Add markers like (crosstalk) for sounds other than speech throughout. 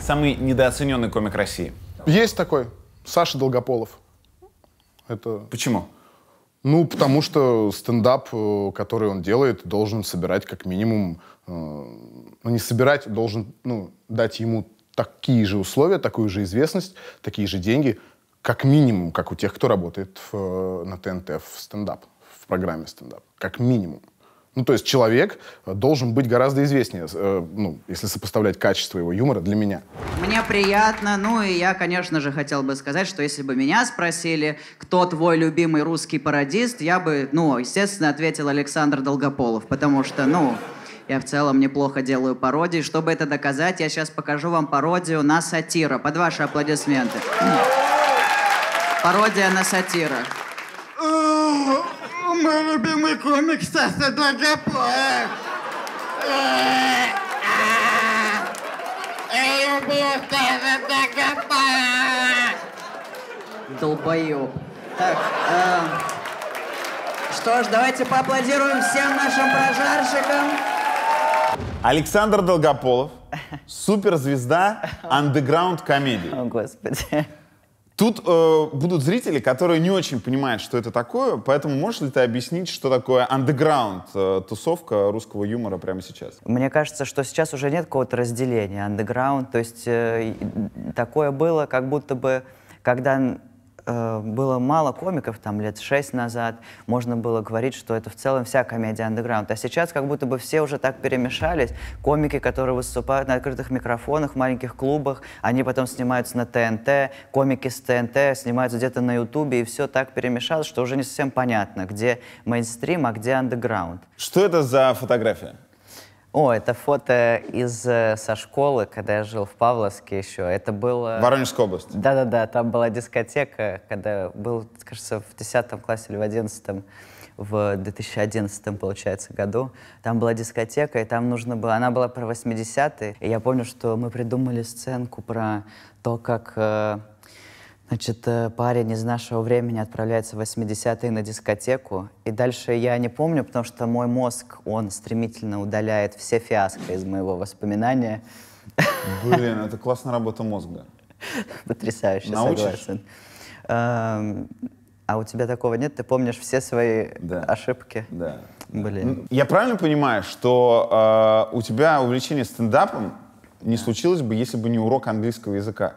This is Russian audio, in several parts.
Самый недооцененный комик России. Есть такой. Саша Долгополов. Это... Почему? Ну, потому что стендап, э, который он делает, должен собирать как минимум... Э, ну, не собирать, должен ну, дать ему такие же условия, такую же известность, такие же деньги, как минимум, как у тех, кто работает в, э, на ТНТ в стендап, в программе стендап. Как минимум. Ну, то есть человек э, должен быть гораздо известнее, э, ну, если сопоставлять качество его юмора для меня. Мне приятно. Ну, и я, конечно же, хотел бы сказать, что если бы меня спросили, кто твой любимый русский пародист, я бы, ну, естественно, ответил Александр Долгополов, потому что, ну, я в целом неплохо делаю пародии. Чтобы это доказать, я сейчас покажу вам пародию на сатира. Под ваши аплодисменты. Пародия на сатира мой любимый комик Саша Долгополов. Я люблю Саша Долгополова. Долбоеб. Так, э, что ж, давайте поаплодируем всем нашим прожарщикам. Александр Долгополов, (laughs) суперзвезда андеграунд комедии. О, Господи. Тут э, будут зрители, которые не очень понимают, что это такое, поэтому можешь ли ты объяснить, что такое андеграунд, э, тусовка русского юмора прямо сейчас? Мне кажется, что сейчас уже нет какого-то разделения андеграунд, то есть э, такое было, как будто бы, когда э, было мало комиков, там, лет шесть назад, можно было говорить, что это в целом вся комедия андеграунд. А сейчас как будто бы все уже так перемешались. Комики, которые выступают на открытых микрофонах, в маленьких клубах, они потом снимаются на ТНТ, комики с ТНТ снимаются где-то на Ютубе, и все так перемешалось, что уже не совсем понятно, где мейнстрим, а где андеграунд. Что это за фотография? О, это фото из э, со школы, когда я жил в Павловске еще. Это было... Воронежская область. Да-да-да, там была дискотека, когда был, кажется, в 10 классе или в 11 в 2011, получается, году. Там была дискотека, и там нужно было... Она была про 80-е. И я помню, что мы придумали сценку про то, как э, Значит, э, парень из нашего времени отправляется в 80-е на дискотеку. И дальше я не помню, потому что мой мозг, он стремительно удаляет все фиаско из моего воспоминания. Блин, это классная работа мозга. (laughs) Потрясающе, Научишь? согласен. Эм, а у тебя такого нет? Ты помнишь все свои ошибки? Да. Блин. Я правильно понимаю, что э, у тебя увлечение стендапом не случилось бы, если бы не урок английского языка?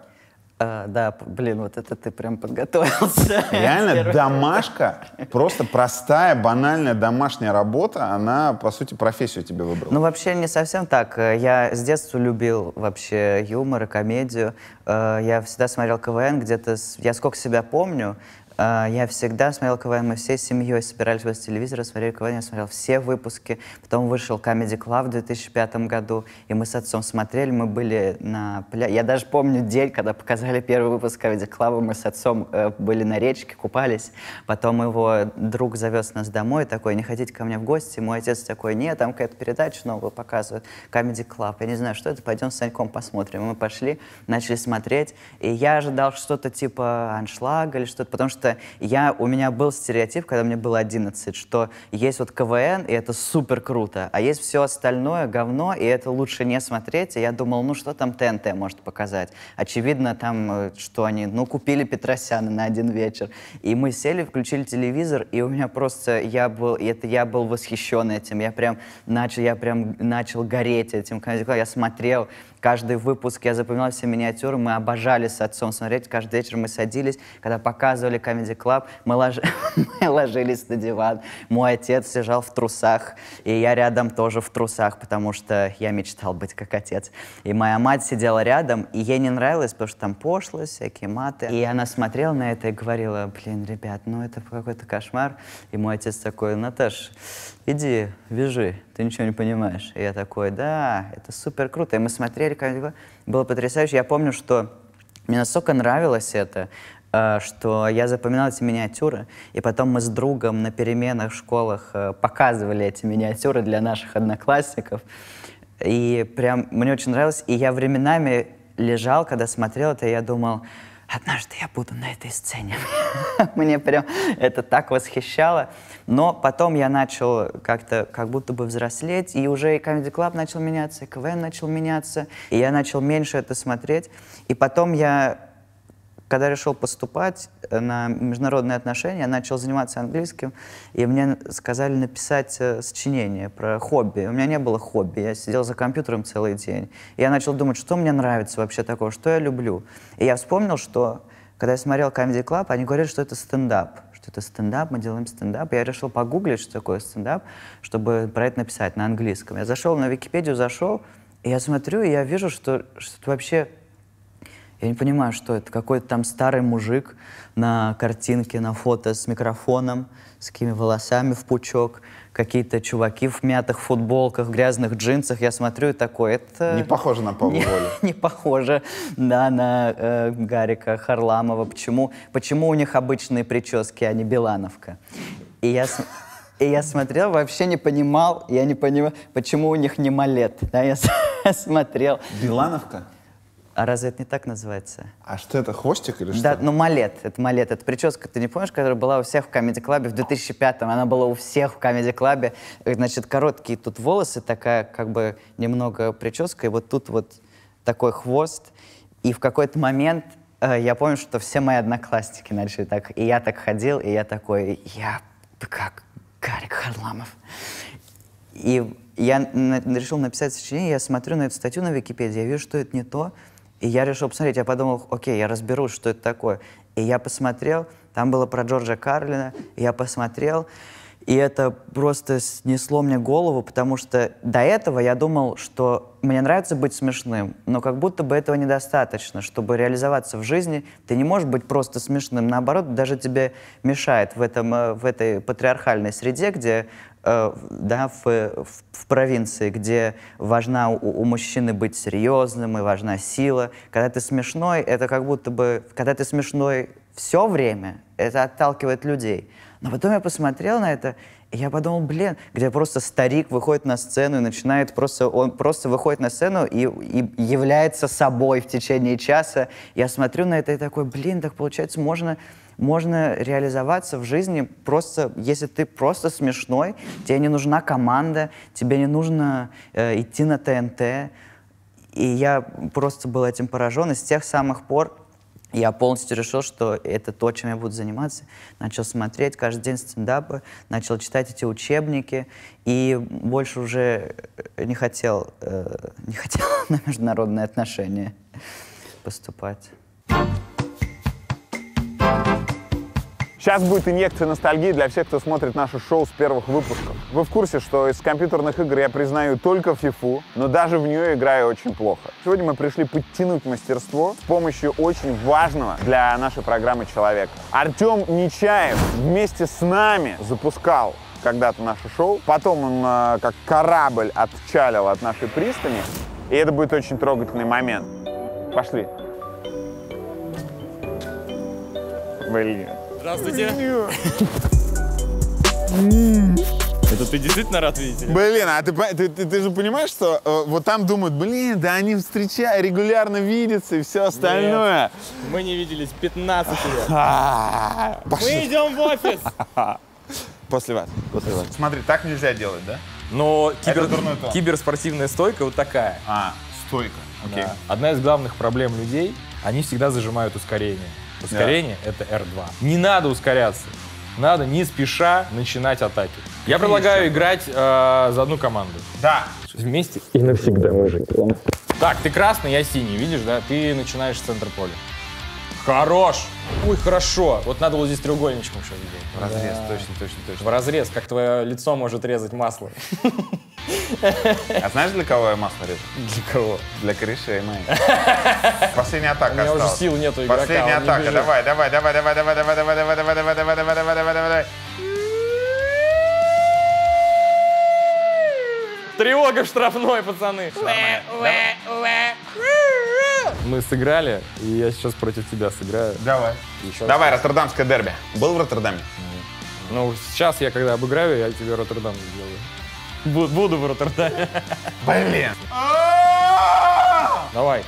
А, да, блин, вот это ты прям подготовился. (laughs) Реально, домашка, просто простая, банальная домашняя работа, она, по сути, профессию тебе выбрала. Ну, вообще не совсем так. Э, я с детства любил вообще юмор и комедию. Э, я всегда смотрел КВН где-то, с... я сколько себя помню, а, я всегда смотрел КВН, мы всей семьей собирались возле телевизора, смотрели КВН, я смотрел все выпуски. Потом вышел Comedy Club в 2005 году, и мы с отцом смотрели, мы были на пляже. Я даже помню день, когда показали первый выпуск Comedy Club, мы с отцом э, были на речке, купались. Потом его друг завез нас домой, такой, не хотите ко мне в гости? Мой отец такой, нет, там какая-то передача новую показывают, Comedy Club. Я не знаю, что это, пойдем с Саньком посмотрим. И мы пошли, начали смотреть, и я ожидал что-то типа аншлага или что-то, потому что что я, у меня был стереотип, когда мне было 11, что есть вот КВН, и это супер круто, а есть все остальное говно, и это лучше не смотреть. И я думал, ну что там ТНТ может показать? Очевидно, там, э, что они, ну, купили Петросяна на один вечер. И мы сели, включили телевизор, и у меня просто, я был, это я был восхищен этим. Я прям начал, я прям начал гореть этим. Я смотрел, Каждый выпуск я запоминал все миниатюры. Мы обожали с отцом смотреть. Каждый вечер мы садились, когда показывали Comedy Club, мы, лож... (laughs) мы ложились на диван. Мой отец лежал в трусах, и я рядом тоже в трусах, потому что я мечтал быть как отец. И моя мать сидела рядом, и ей не нравилось, потому что там пошлость, всякие маты. И она смотрела на это и говорила, блин, ребят, ну это какой-то кошмар. И мой отец такой, Наташ, иди, вяжи, ты ничего не понимаешь. И я такой, да, это супер круто. И мы смотрели, как было потрясающе. Я помню, что мне настолько нравилось это, э, что я запоминал эти миниатюры, и потом мы с другом на переменах в школах э, показывали эти миниатюры для наших одноклассников. И прям мне очень нравилось. И я временами лежал, когда смотрел это, и я думал, однажды я буду на этой сцене. (laughs) Мне прям это так восхищало. Но потом я начал как-то как будто бы взрослеть, и уже и Comedy Club начал меняться, и КВН начал меняться, и я начал меньше это смотреть. И потом я когда решил поступать э, на международные отношения, я начал заниматься английским, и мне сказали написать э, сочинение про хобби. У меня не было хобби, я сидел за компьютером целый день. И я начал думать, что мне нравится вообще такое, что я люблю. И я вспомнил, что когда я смотрел Comedy Club, они говорили, что это стендап что это стендап, мы делаем стендап. Я решил погуглить, что такое стендап, чтобы про это написать на английском. Я зашел на Википедию, зашел, и я смотрю, и я вижу, что, что это вообще я не понимаю, что это. Какой-то там старый мужик на картинке, на фото с микрофоном, с какими волосами в пучок. Какие-то чуваки в мятых футболках, грязных джинсах. Я смотрю и такое, это... Не похоже на Павла не, (laughs) не похоже, да, на э, Гарика Харламова. Почему, почему у них обычные прически, а не Белановка? И я... И я смотрел, вообще не понимал, я не понимал, почему у них не малет. Да, я (laughs) смотрел. Белановка. А разве это не так называется? А что это, хвостик или что? Да, ну малет, это малет, это прическа, ты не помнишь, которая была у всех в Comedy Club в 2005-м, она была у всех в Comedy Club, значит, короткие тут волосы, такая как бы немного прическа, и вот тут вот такой хвост, и в какой-то момент э, я помню, что все мои одноклассники начали так, и я так ходил, и я такой, я как Гарик Харламов. И я решил написать сочинение, я смотрю на эту статью на Википедии, я вижу, что это не то, и я решил посмотреть, я подумал, окей, я разберусь, что это такое. И я посмотрел, там было про Джорджа Карлина, я посмотрел, и это просто снесло мне голову, потому что до этого я думал, что мне нравится быть смешным, но как будто бы этого недостаточно, чтобы реализоваться в жизни. Ты не можешь быть просто смешным, наоборот, даже тебе мешает в, этом, э, в этой патриархальной среде, где Э, да, в, в, в провинции, где важна у, у мужчины быть серьезным и важна сила. Когда ты смешной, это как будто бы, когда ты смешной все время, это отталкивает людей. Но потом я посмотрел на это, и я подумал, блин, где просто старик выходит на сцену и начинает просто, он просто выходит на сцену и, и является собой в течение часа. Я смотрю на это и такой, блин, так получается, можно можно реализоваться в жизни просто, если ты просто смешной, тебе не нужна команда, тебе не нужно э, идти на ТНТ. И я просто был этим поражен. И с тех самых пор я полностью решил, что это то, чем я буду заниматься. Начал смотреть каждый день стендапы, начал читать эти учебники, и больше уже э, не хотел, э, не хотел (laughs) на международные отношения поступать. Сейчас будет инъекция ностальгии для всех, кто смотрит наше шоу с первых выпусков. Вы в курсе, что из компьютерных игр я признаю только FIFA, но даже в нее играю очень плохо. Сегодня мы пришли подтянуть мастерство с помощью очень важного для нашей программы человека. Артем Нечаев вместе с нами запускал когда-то наше шоу. Потом он э, как корабль отчалил от нашей пристани. И это будет очень трогательный момент. Пошли. Блин. Здравствуйте. (laughs) Это ты действительно рад видеть? Или? Блин, а ты, ты, ты, ты же понимаешь, что э, вот там думают, блин, да они встречают, регулярно видятся и все остальное. Нет, мы не виделись 15 лет. (laughs) Мы идем в офис. (laughs) После вас. После вас. Смотри, так нельзя делать, да? Но кибер... киберспортивная стойка вот такая. А, стойка. Окей. Да. Одна из главных проблем людей, они всегда зажимают ускорение. Ускорение да. это R2. Не надо ускоряться. Надо не спеша начинать атаки. Конечно. Я предлагаю играть э, за одну команду. Да. Вместе и навсегда, мы же Так, ты красный, я синий, видишь, да? Ты начинаешь с центра поля. Хорош! Ой, хорошо. Вот надо было здесь треугольничком еще сделать. В разрез, да. точно, точно, точно. В разрез, как твое лицо может резать масло. А знаешь, для кого я масло режу? Для кого? Для крыши и моей. Последняя атака У меня осталась. уже сил нету игрока, Последняя атака, давай, давай, давай, давай, давай, давай, давай, давай, давай, давай, давай, давай, давай, давай, давай, давай, Тревога в штрафной, пацаны. Мы сыграли, и я сейчас против тебя сыграю. Давай. Еще Давай, роттердамское дерби. Был в Роттердаме? Ну, сейчас я когда обыграю, я тебе Роттердам сделаю. Буду в Роттердаме. Блин. Давай.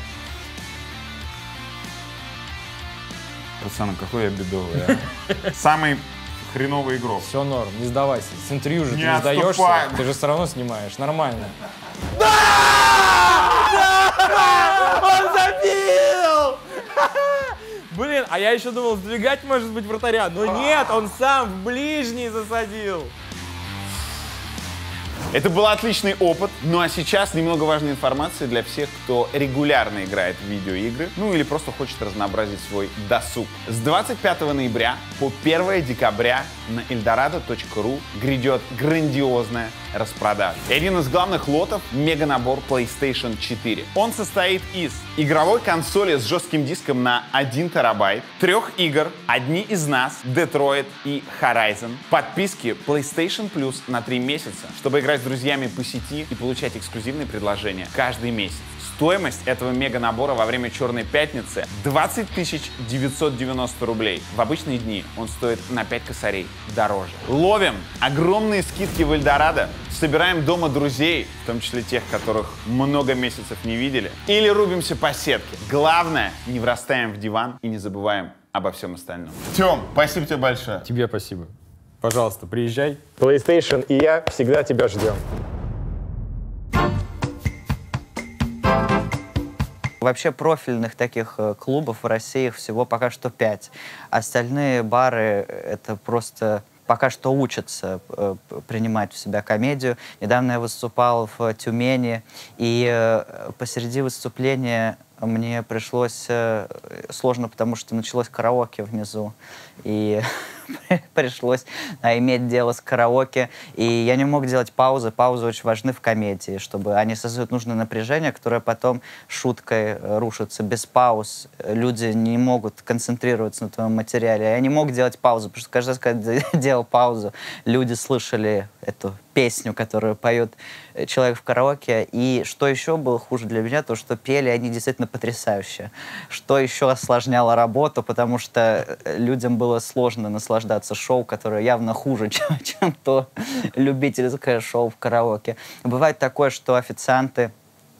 Пацаны, какой я бедовый, а. Самый хреновый игрок. Все норм, не сдавайся. С интервью же не ты не отступаем. сдаешься, ты же все равно снимаешь, нормально. Да! Он забил! Блин, а я еще думал, сдвигать может быть вратаря, но ну нет, он сам в ближний засадил. Это был отличный опыт. Ну а сейчас немного важной информации для всех, кто регулярно играет в видеоигры, ну или просто хочет разнообразить свой досуг. С 25 ноября по 1 декабря на eldorado.ru грядет грандиозная распродаж. И один из главных лотов — мега набор PlayStation 4. Он состоит из игровой консоли с жестким диском на 1 терабайт, трех игр «Одни из нас», Detroit и Horizon, подписки PlayStation Plus на 3 месяца, чтобы играть с друзьями по сети и получать эксклюзивные предложения каждый месяц Стоимость этого мега набора во время Черной Пятницы 20 990 рублей. В обычные дни он стоит на 5 косарей дороже. Ловим огромные скидки в Эльдорадо, собираем дома друзей, в том числе тех, которых много месяцев не видели, или рубимся по сетке. Главное, не врастаем в диван и не забываем обо всем остальном. Тем, спасибо тебе большое. Тебе спасибо. Пожалуйста, приезжай. PlayStation и я всегда тебя ждем. Вообще профильных таких э, клубов в России их всего пока что пять. Остальные бары э, — это просто пока что учатся э, принимать в себя комедию. Недавно я выступал в Тюмени, и посреди выступления мне пришлось сложно, потому что началось караоке внизу и (laughs) пришлось а, иметь дело с караоке. И я не мог делать паузы. Паузы очень важны в комедии, чтобы они создают нужное напряжение, которое потом шуткой э, рушится. Без пауз э, люди не могут концентрироваться на твоем материале. Я не мог делать паузу, потому что каждый раз, когда я (laughs) делал паузу, люди слышали эту песню, которую поет э, человек в караоке. И что еще было хуже для меня, то что пели они действительно потрясающе. Что еще осложняло работу, потому что людям было было сложно наслаждаться шоу, которое явно хуже, (laughs) чем, чем то любительское шоу в караоке. Бывает такое, что официанты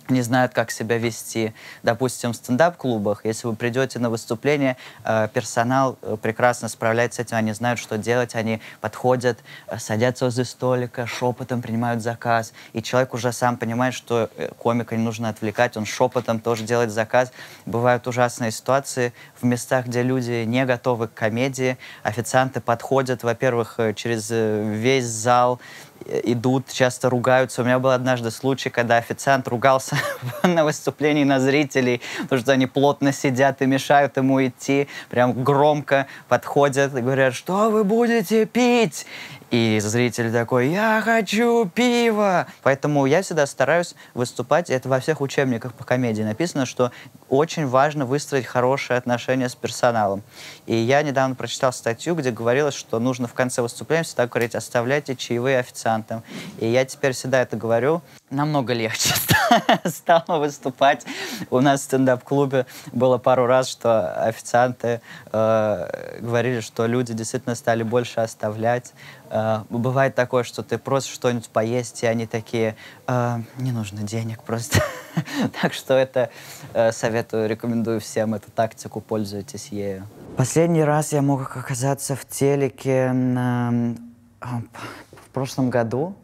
не знают, как себя вести. Допустим, в стендап-клубах, если вы придете на выступление, э, персонал э, прекрасно справляется с этим, они знают, что делать, они подходят, э, садятся возле столика, шепотом принимают заказ, и человек уже сам понимает, что комика не нужно отвлекать, он шепотом тоже делает заказ. Бывают ужасные ситуации в местах, где люди не готовы к комедии, официанты подходят, во-первых, через весь зал, Э, идут, часто ругаются. У меня был однажды случай, когда официант ругался (laughs) на выступлении на зрителей, потому что они плотно сидят и мешают ему идти, прям громко подходят и говорят, что вы будете пить? И зритель такой, я хочу пива. Поэтому я всегда стараюсь выступать, это во всех учебниках по комедии написано, что очень важно выстроить хорошие отношения с персоналом. И я недавно прочитал статью, где говорилось, что нужно в конце выступления всегда говорить, оставляйте чаевые официантам. И я теперь всегда это говорю. Намного легче (laughs) стало выступать. У нас в стендап-клубе было пару раз, что официанты э, говорили, что люди действительно стали больше оставлять Э, бывает такое, что ты просишь что-нибудь поесть, и они такие, э, не нужно денег просто. (laughs) так что это э, советую, рекомендую всем эту тактику, пользуйтесь ею. Последний раз я мог оказаться в телеке в прошлом году,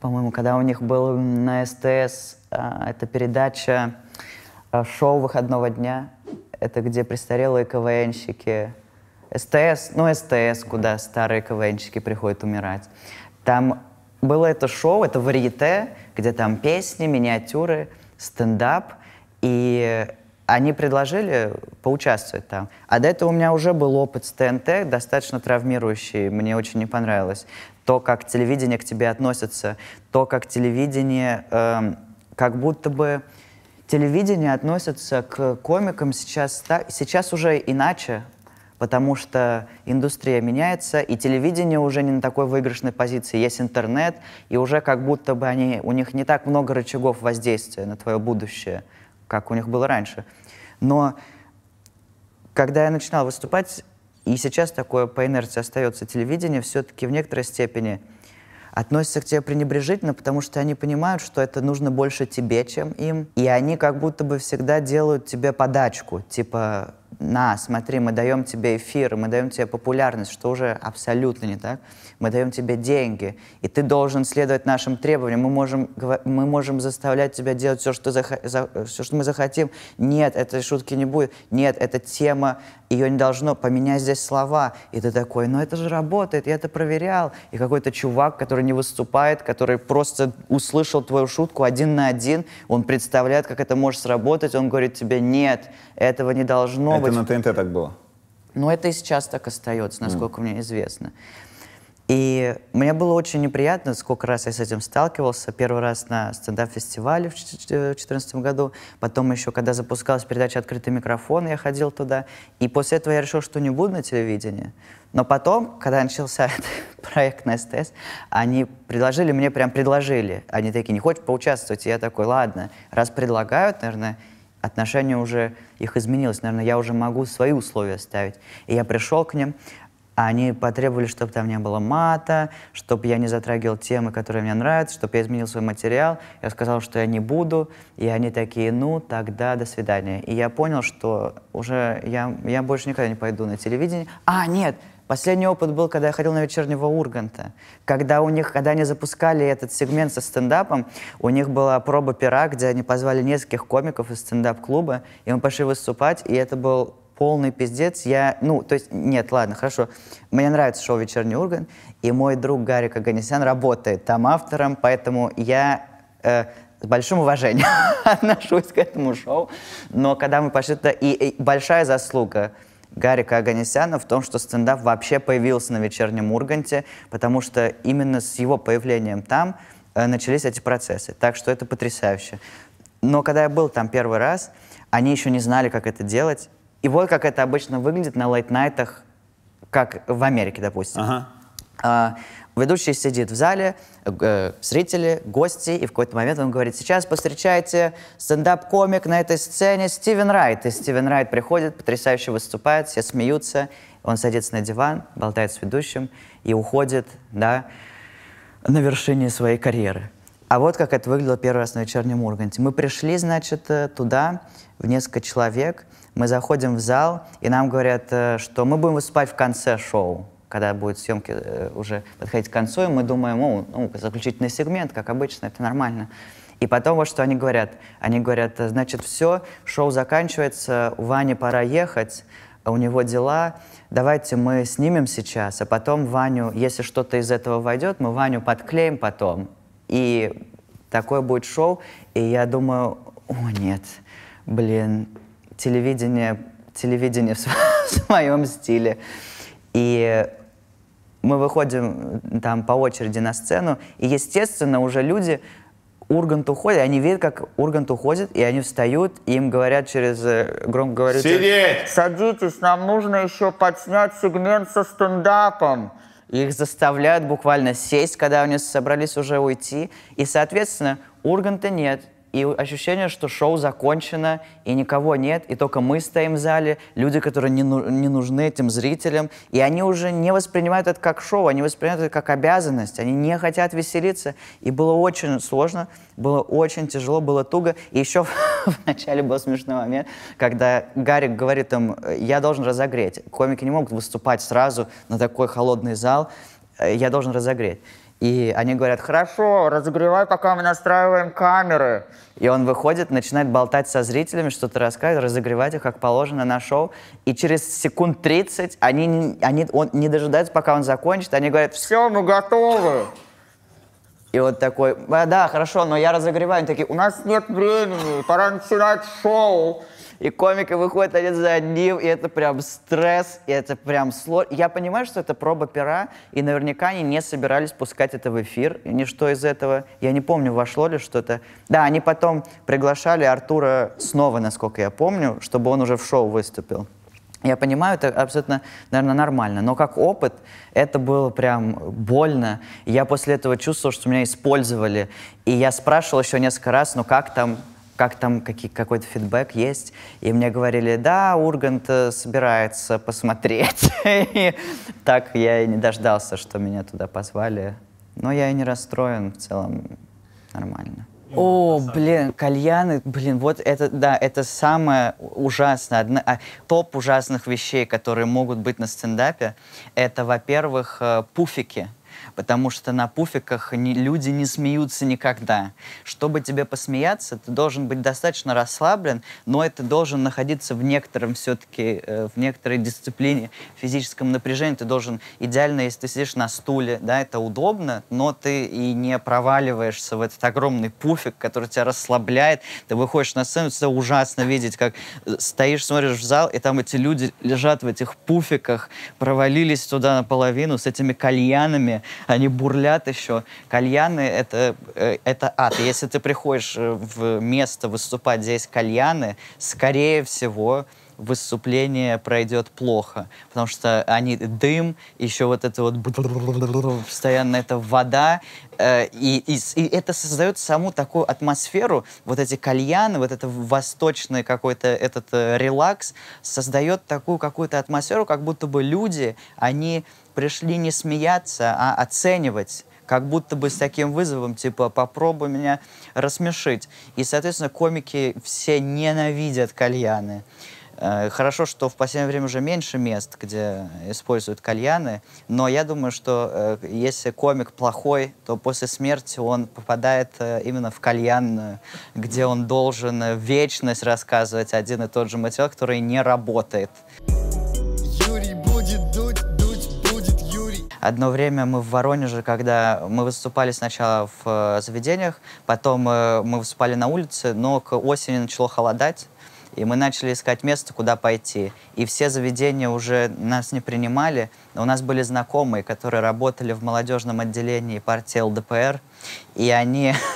по-моему, когда у них был на СТС э, эта передача э, шоу выходного дня. Это где престарелые КВНщики СТС, ну, СТС, куда старые КВНщики приходят умирать. Там было это шоу, это варьете, где там песни, миниатюры, стендап, и они предложили поучаствовать там. А до этого у меня уже был опыт с ТНТ, достаточно травмирующий, мне очень не понравилось. То, как телевидение к тебе относится, то, как телевидение, э, как будто бы телевидение относится к комикам сейчас, сейчас уже иначе, потому что индустрия меняется, и телевидение уже не на такой выигрышной позиции, есть интернет, и уже как будто бы они, у них не так много рычагов воздействия на твое будущее, как у них было раньше. Но когда я начинал выступать, и сейчас такое по инерции остается телевидение, все-таки в некоторой степени относятся к тебе пренебрежительно, потому что они понимают, что это нужно больше тебе, чем им. И они как будто бы всегда делают тебе подачку, типа на, смотри, мы даем тебе эфир, мы даем тебе популярность, что уже абсолютно не так. Мы даем тебе деньги, и ты должен следовать нашим требованиям. Мы можем, мы можем заставлять тебя делать все что, зах, за, все, что мы захотим. Нет, этой шутки не будет. Нет, эта тема, ее не должно. Поменять здесь слова. И ты такой, ну это же работает, я это проверял. И какой-то чувак, который не выступает, который просто услышал твою шутку один на один, он представляет, как это может сработать, он говорит тебе, нет, этого не должно это быть. Это на ТНТ так было? Ну, это и сейчас так остается, насколько mm. мне известно. И мне было очень неприятно, сколько раз я с этим сталкивался. Первый раз на стендап-фестивале в 2014 э, году, потом еще, когда запускалась передача «Открытый микрофон», я ходил туда. И после этого я решил, что не буду на телевидении. Но потом, когда начался (laughs) проект на СТС, они предложили, мне прям предложили. Они такие, не хочешь поучаствовать? И я такой, ладно, раз предлагают, наверное, отношения уже их изменилось. Наверное, я уже могу свои условия ставить. И я пришел к ним, а они потребовали, чтобы там не было мата, чтобы я не затрагивал темы, которые мне нравятся, чтобы я изменил свой материал. Я сказал, что я не буду. И они такие, ну, тогда до свидания. И я понял, что уже я, я больше никогда не пойду на телевидение. А, нет, Последний опыт был, когда я ходил на вечернего Урганта. Когда, у них, когда они запускали этот сегмент со стендапом, у них была проба пера, где они позвали нескольких комиков из стендап-клуба, и мы пошли выступать, и это был полный пиздец. Я, ну, то есть, нет, ладно, хорошо. Мне нравится шоу «Вечерний Ургант», и мой друг Гарик Аганесян работает там автором, поэтому я э, с большим уважением (laughs) отношусь к этому шоу. Но когда мы пошли туда, и, и большая заслуга — Гарика Аганесяна в том, что стендап вообще появился на «Вечернем Урганте», потому что именно с его появлением там э, начались эти процессы. Так что это потрясающе. Но когда я был там первый раз, они еще не знали, как это делать. И вот как это обычно выглядит на лайтнайтах, как в Америке, допустим. Ага. А, Ведущий сидит в зале, э, зрители, гости, и в какой-то момент он говорит, сейчас постречайте стендап-комик на этой сцене Стивен Райт. И Стивен Райт приходит, потрясающе выступает, все смеются, он садится на диван, болтает с ведущим и уходит да, на вершине своей карьеры. А вот как это выглядело первый раз на вечернем Урганте. Мы пришли, значит, э, туда, в несколько человек, мы заходим в зал, и нам говорят, э, что мы будем выступать в конце шоу когда будет съемки э, уже подходить к концу, и мы думаем, о, ну, заключительный сегмент, как обычно, это нормально. И потом вот что они говорят. Они говорят, э, значит, все, шоу заканчивается, у Вани пора ехать, у него дела, давайте мы снимем сейчас, а потом Ваню, если что-то из этого войдет, мы Ваню подклеим потом. И такое будет шоу, и я думаю, о нет, блин, телевидение, телевидение в своем (laughs) стиле. И мы выходим э, там по очереди на сцену, и, естественно, уже люди, Ургант уходит, они видят, как Ургант уходит, и они встают, и им говорят через э, громко говорят... Сидеть! Садитесь, нам нужно еще подснять сегмент со стендапом. Их заставляют буквально сесть, когда они собрались уже уйти, и, соответственно, Урганта нет, и ощущение, что шоу закончено, и никого нет, и только мы стоим в зале, люди, которые не, ну, не нужны этим зрителям, и они уже не воспринимают это как шоу, они воспринимают это как обязанность, они не хотят веселиться, и было очень сложно, было очень тяжело, было туго, и еще (laughs) вначале был смешной момент, когда Гарик говорит им, «Э, я должен разогреть, комики не могут выступать сразу на такой холодный зал, «Э, я должен разогреть. И они говорят, хорошо, разогревай, пока мы настраиваем камеры. И он выходит, начинает болтать со зрителями, что-то рассказывать, разогревать их, как положено, на шоу. И через секунд 30 они, они он, не дожидаются, пока он закончит. Они говорят, все, мы готовы. И вот такой, «Э, да, хорошо, но я разогреваю. Они такие, у нас нет времени, пора начинать шоу и комика выходит, один за одним, и это прям стресс, и это прям сложно. Я понимаю, что это проба пера, и наверняка они не собирались пускать это в эфир, и ничто из этого, я не помню, вошло ли что-то. Да, они потом приглашали Артура снова, насколько я помню, чтобы он уже в шоу выступил. Я понимаю, это абсолютно, наверное, нормально. Но как опыт это было прям больно. Я после этого чувствовал, что меня использовали. И я спрашивал еще несколько раз, ну как там как там какие, какой-то фидбэк есть. И мне говорили, да, Ургант э, собирается посмотреть. (laughs) и так я и не дождался, что меня туда позвали. Но я и не расстроен, в целом нормально. Ну, О, блин, кальяны, блин, вот это, да, это самое ужасное, одна, а, топ ужасных вещей, которые могут быть на стендапе, это, во-первых, э, пуфики потому что на пуфиках не, люди не смеются никогда. Чтобы тебе посмеяться, ты должен быть достаточно расслаблен, но это должен находиться в некотором все-таки, э, в некоторой дисциплине, физическом напряжении. Ты должен идеально, если ты сидишь на стуле, да, это удобно, но ты и не проваливаешься в этот огромный пуфик, который тебя расслабляет. Ты выходишь на сцену, это ужасно видеть, как э, стоишь, смотришь в зал, и там эти люди лежат в этих пуфиках, провалились туда наполовину с этими кальянами, они бурлят еще. Кальяны — это, э, это ад. Если ты приходишь э, в место выступать здесь кальяны, скорее всего, выступление пройдет плохо, потому что они дым, еще вот это вот (laughs) постоянно это вода, э, и, и, и это создает саму такую атмосферу, вот эти кальяны, вот это восточный какой-то этот э, релакс создает такую какую-то атмосферу, как будто бы люди, они пришли не смеяться, а оценивать как будто бы с таким вызовом, типа, попробуй меня рассмешить. И, соответственно, комики все ненавидят кальяны. Э, хорошо, что в последнее время уже меньше мест, где используют кальяны, но я думаю, что э, если комик плохой, то после смерти он попадает э, именно в кальянную, где он должен вечность рассказывать один и тот же материал, который не работает. Одно время мы в Воронеже, когда мы выступали сначала в э, заведениях, потом э, мы выступали на улице, но к осени начало холодать, и мы начали искать место, куда пойти. И все заведения уже нас не принимали. У нас были знакомые, которые работали в молодежном отделении партии ЛДПР, и они (laughs)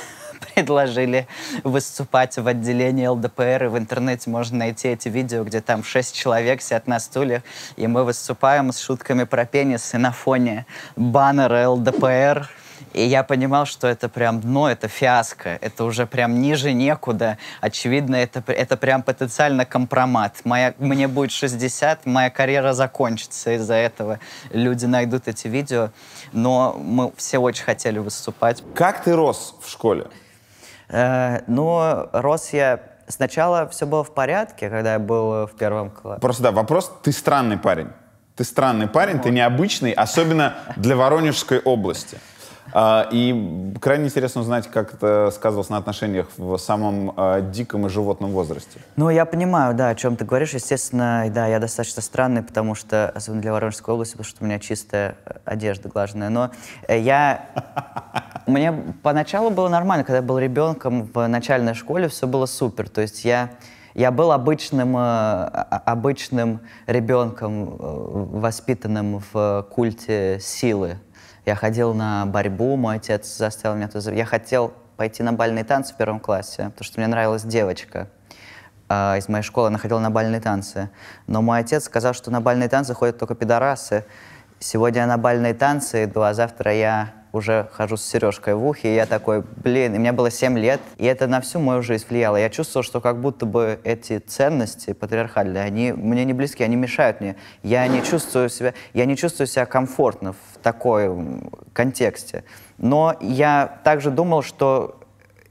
предложили выступать в отделении ЛДПР, и в интернете можно найти эти видео, где там шесть человек сидят на стульях, и мы выступаем с шутками про пенисы на фоне баннера ЛДПР. И я понимал, что это прям дно, это фиаско, это уже прям ниже некуда. Очевидно, это, это прям потенциально компромат. Моя, мне будет 60, моя карьера закончится из-за этого. Люди найдут эти видео, но мы все очень хотели выступать. Как ты рос в школе? Э, Но ну, рос я сначала все было в порядке, когда я был в первом классе. Просто да, вопрос, ты странный парень. Ты странный парень, ты необычный, особенно для Воронежской области. А, и крайне интересно узнать, как это сказывалось на отношениях в самом а, диком и животном возрасте. Ну, я понимаю, да, о чем ты говоришь. Естественно, да, я достаточно странный, потому что, особенно для Воронежской области, потому что у меня чистая э, одежда глаженная. Но э, я... Мне поначалу было нормально, когда я был ребенком в начальной школе, все было супер. То есть я я был обычным, э, обычным ребенком, воспитанным в культе силы. Я ходил на борьбу, мой отец заставил меня туда... Я хотел пойти на бальные танцы в первом классе, потому что мне нравилась девочка э, из моей школы, она ходила на бальные танцы. Но мой отец сказал, что на бальные танцы ходят только пидорасы. Сегодня я на бальные танцы иду, а завтра я уже хожу с сережкой в ухе, и я такой, блин, и мне было 7 лет, и это на всю мою жизнь влияло. Я чувствовал, что как будто бы эти ценности патриархальные, они мне не близки, они мешают мне. Я не чувствую себя, я не чувствую себя комфортно в такой контексте. Но я также думал, что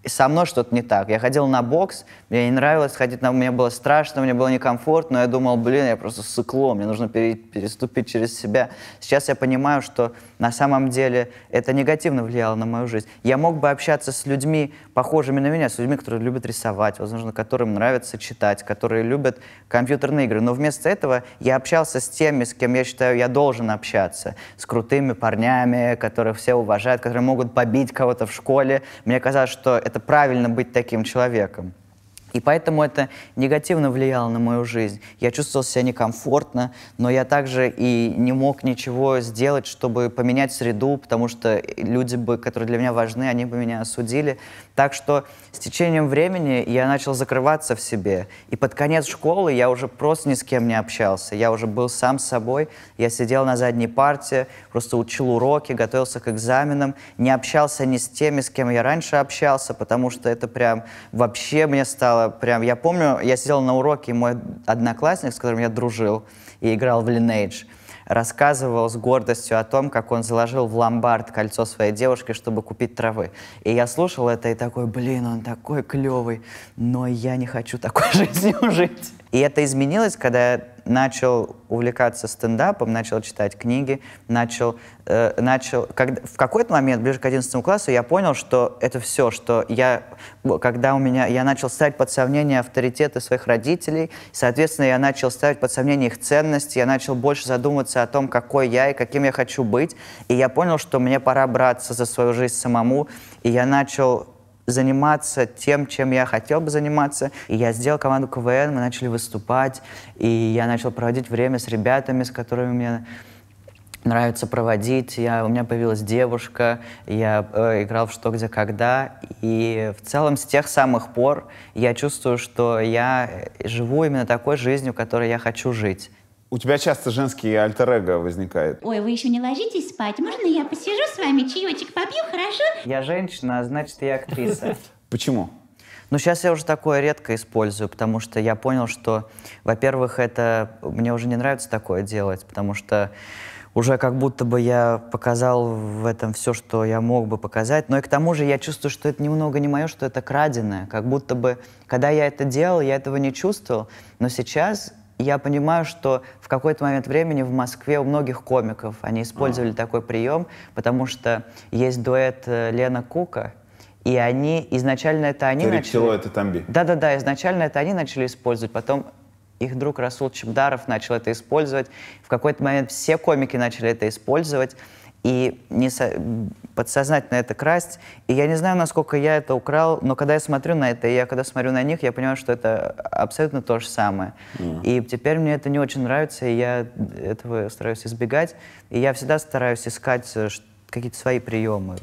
со мной что-то не так. Я ходил на бокс, мне не нравилось ходить на... Мне было страшно, мне было некомфортно. Я думал, блин, я просто сыкло, мне нужно пере... переступить через себя. Сейчас я понимаю, что на самом деле это негативно влияло на мою жизнь. Я мог бы общаться с людьми, похожими на меня, с людьми, которые любят рисовать, возможно, которым нравится читать, которые любят компьютерные игры. Но вместо этого я общался с теми, с кем я считаю, я должен общаться. С крутыми парнями, которые все уважают, которые могут побить кого-то в школе. Мне казалось, что это правильно быть таким человеком? И поэтому это негативно влияло на мою жизнь. Я чувствовал себя некомфортно, но я также и не мог ничего сделать, чтобы поменять среду, потому что люди, бы, которые для меня важны, они бы меня осудили. Так что с течением времени я начал закрываться в себе. И под конец школы я уже просто ни с кем не общался. Я уже был сам с собой. Я сидел на задней парте, просто учил уроки, готовился к экзаменам. Не общался ни с теми, с кем я раньше общался, потому что это прям вообще мне стало сначала прям, я помню, я сидел на уроке, и мой одноклассник, с которым я дружил и играл в Lineage, рассказывал с гордостью о том, как он заложил в ломбард кольцо своей девушки, чтобы купить травы. И я слушал это и такой, блин, он такой клевый, но я не хочу такой (laughs) жизнью жить. И это изменилось, когда начал увлекаться стендапом, начал читать книги, начал, э, начал как, в какой-то момент, ближе к 11 классу, я понял, что это все, что я, когда у меня, я начал ставить под сомнение авторитеты своих родителей, соответственно, я начал ставить под сомнение их ценности, я начал больше задумываться о том, какой я и каким я хочу быть, и я понял, что мне пора браться за свою жизнь самому, и я начал заниматься тем, чем я хотел бы заниматься. И я сделал команду КВН, мы начали выступать, и я начал проводить время с ребятами, с которыми мне нравится проводить. Я, у меня появилась девушка, я э, играл в «Что, где, когда». И в целом с тех самых пор я чувствую, что я э, живу именно такой жизнью, которой я хочу жить. У тебя часто женские альтер возникает. Ой, вы еще не ложитесь спать. Можно я посижу с вами, чаечек попью, хорошо? Я женщина, а значит, я актриса. (laughs) Почему? Ну, сейчас я уже такое редко использую, потому что я понял, что, во-первых, это мне уже не нравится такое делать, потому что уже как будто бы я показал в этом все, что я мог бы показать. Но и к тому же я чувствую, что это немного не мое, что это краденое. Как будто бы, когда я это делал, я этого не чувствовал. Но сейчас я понимаю, что в какой-то момент времени в Москве у многих комиков они использовали mm. такой прием, потому что есть дуэт э, Лена Кука, и они изначально это они начали... Чело, это Тамби. Да-да-да, изначально это они начали использовать, потом их друг Расул Чемдаров начал это использовать. В какой-то момент все комики начали это использовать и не со... подсознательно это красть. И я не знаю, насколько я это украл, но когда я смотрю на это, и я когда смотрю на них, я понимаю, что это абсолютно то же самое. Mm. И теперь мне это не очень нравится, и я этого стараюсь избегать. И я всегда стараюсь искать э, какие-то свои приемы.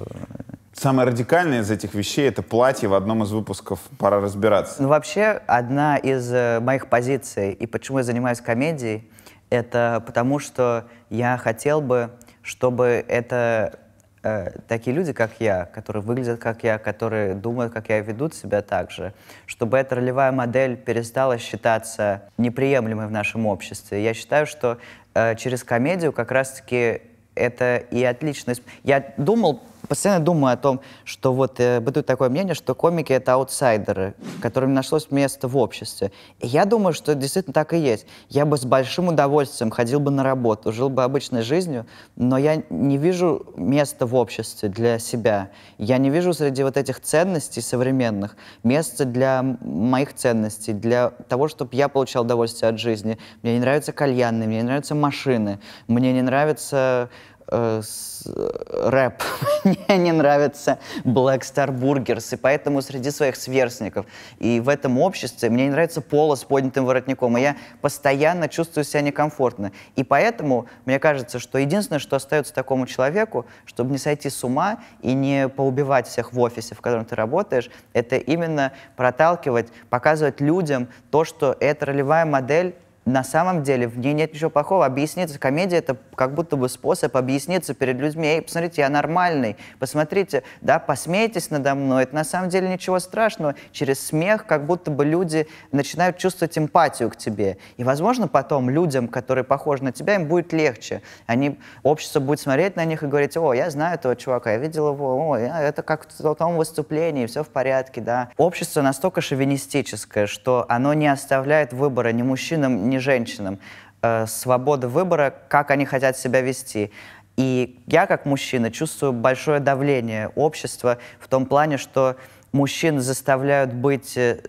Самое радикальное из этих вещей — это платье в одном из выпусков «Пора разбираться». Ну, вообще, одна из э, моих позиций, и почему я занимаюсь комедией, это потому что я хотел бы чтобы это э, такие люди, как я, которые выглядят как я, которые думают, как я, ведут себя так же, чтобы эта ролевая модель перестала считаться неприемлемой в нашем обществе. Я считаю, что э, через комедию как раз-таки это и отличность. Я думал постоянно думаю о том, что вот э, бытует такое мнение, что комики — это аутсайдеры, которым нашлось место в обществе. И я думаю, что действительно так и есть. Я бы с большим удовольствием ходил бы на работу, жил бы обычной жизнью, но я не вижу места в обществе для себя. Я не вижу среди вот этих ценностей современных места для моих ценностей, для того, чтобы я получал удовольствие от жизни. Мне не нравятся кальянные, мне не нравятся машины, мне не нравится Э, э, рэп, (laughs) мне не нравится Black Star Burgers, и поэтому среди своих сверстников и в этом обществе мне не нравится поло с поднятым воротником, и я постоянно чувствую себя некомфортно. И поэтому мне кажется, что единственное, что остается такому человеку, чтобы не сойти с ума и не поубивать всех в офисе, в котором ты работаешь, это именно проталкивать, показывать людям то, что эта ролевая модель на самом деле в ней нет ничего плохого. Объясниться, комедия — это как будто бы способ объясниться перед людьми. Эй, посмотрите, я нормальный. Посмотрите, да, посмейтесь надо мной. Это на самом деле ничего страшного. Через смех как будто бы люди начинают чувствовать эмпатию к тебе. И, возможно, потом людям, которые похожи на тебя, им будет легче. Они, общество будет смотреть на них и говорить, о, я знаю этого чувака, я видел его, о, это как в том выступлении, все в порядке, да. Общество настолько шовинистическое, что оно не оставляет выбора ни мужчинам, ни не женщинам. Э, свобода выбора, как они хотят себя вести. И я, как мужчина, чувствую большое давление общества в том плане, что мужчин заставляют быть э,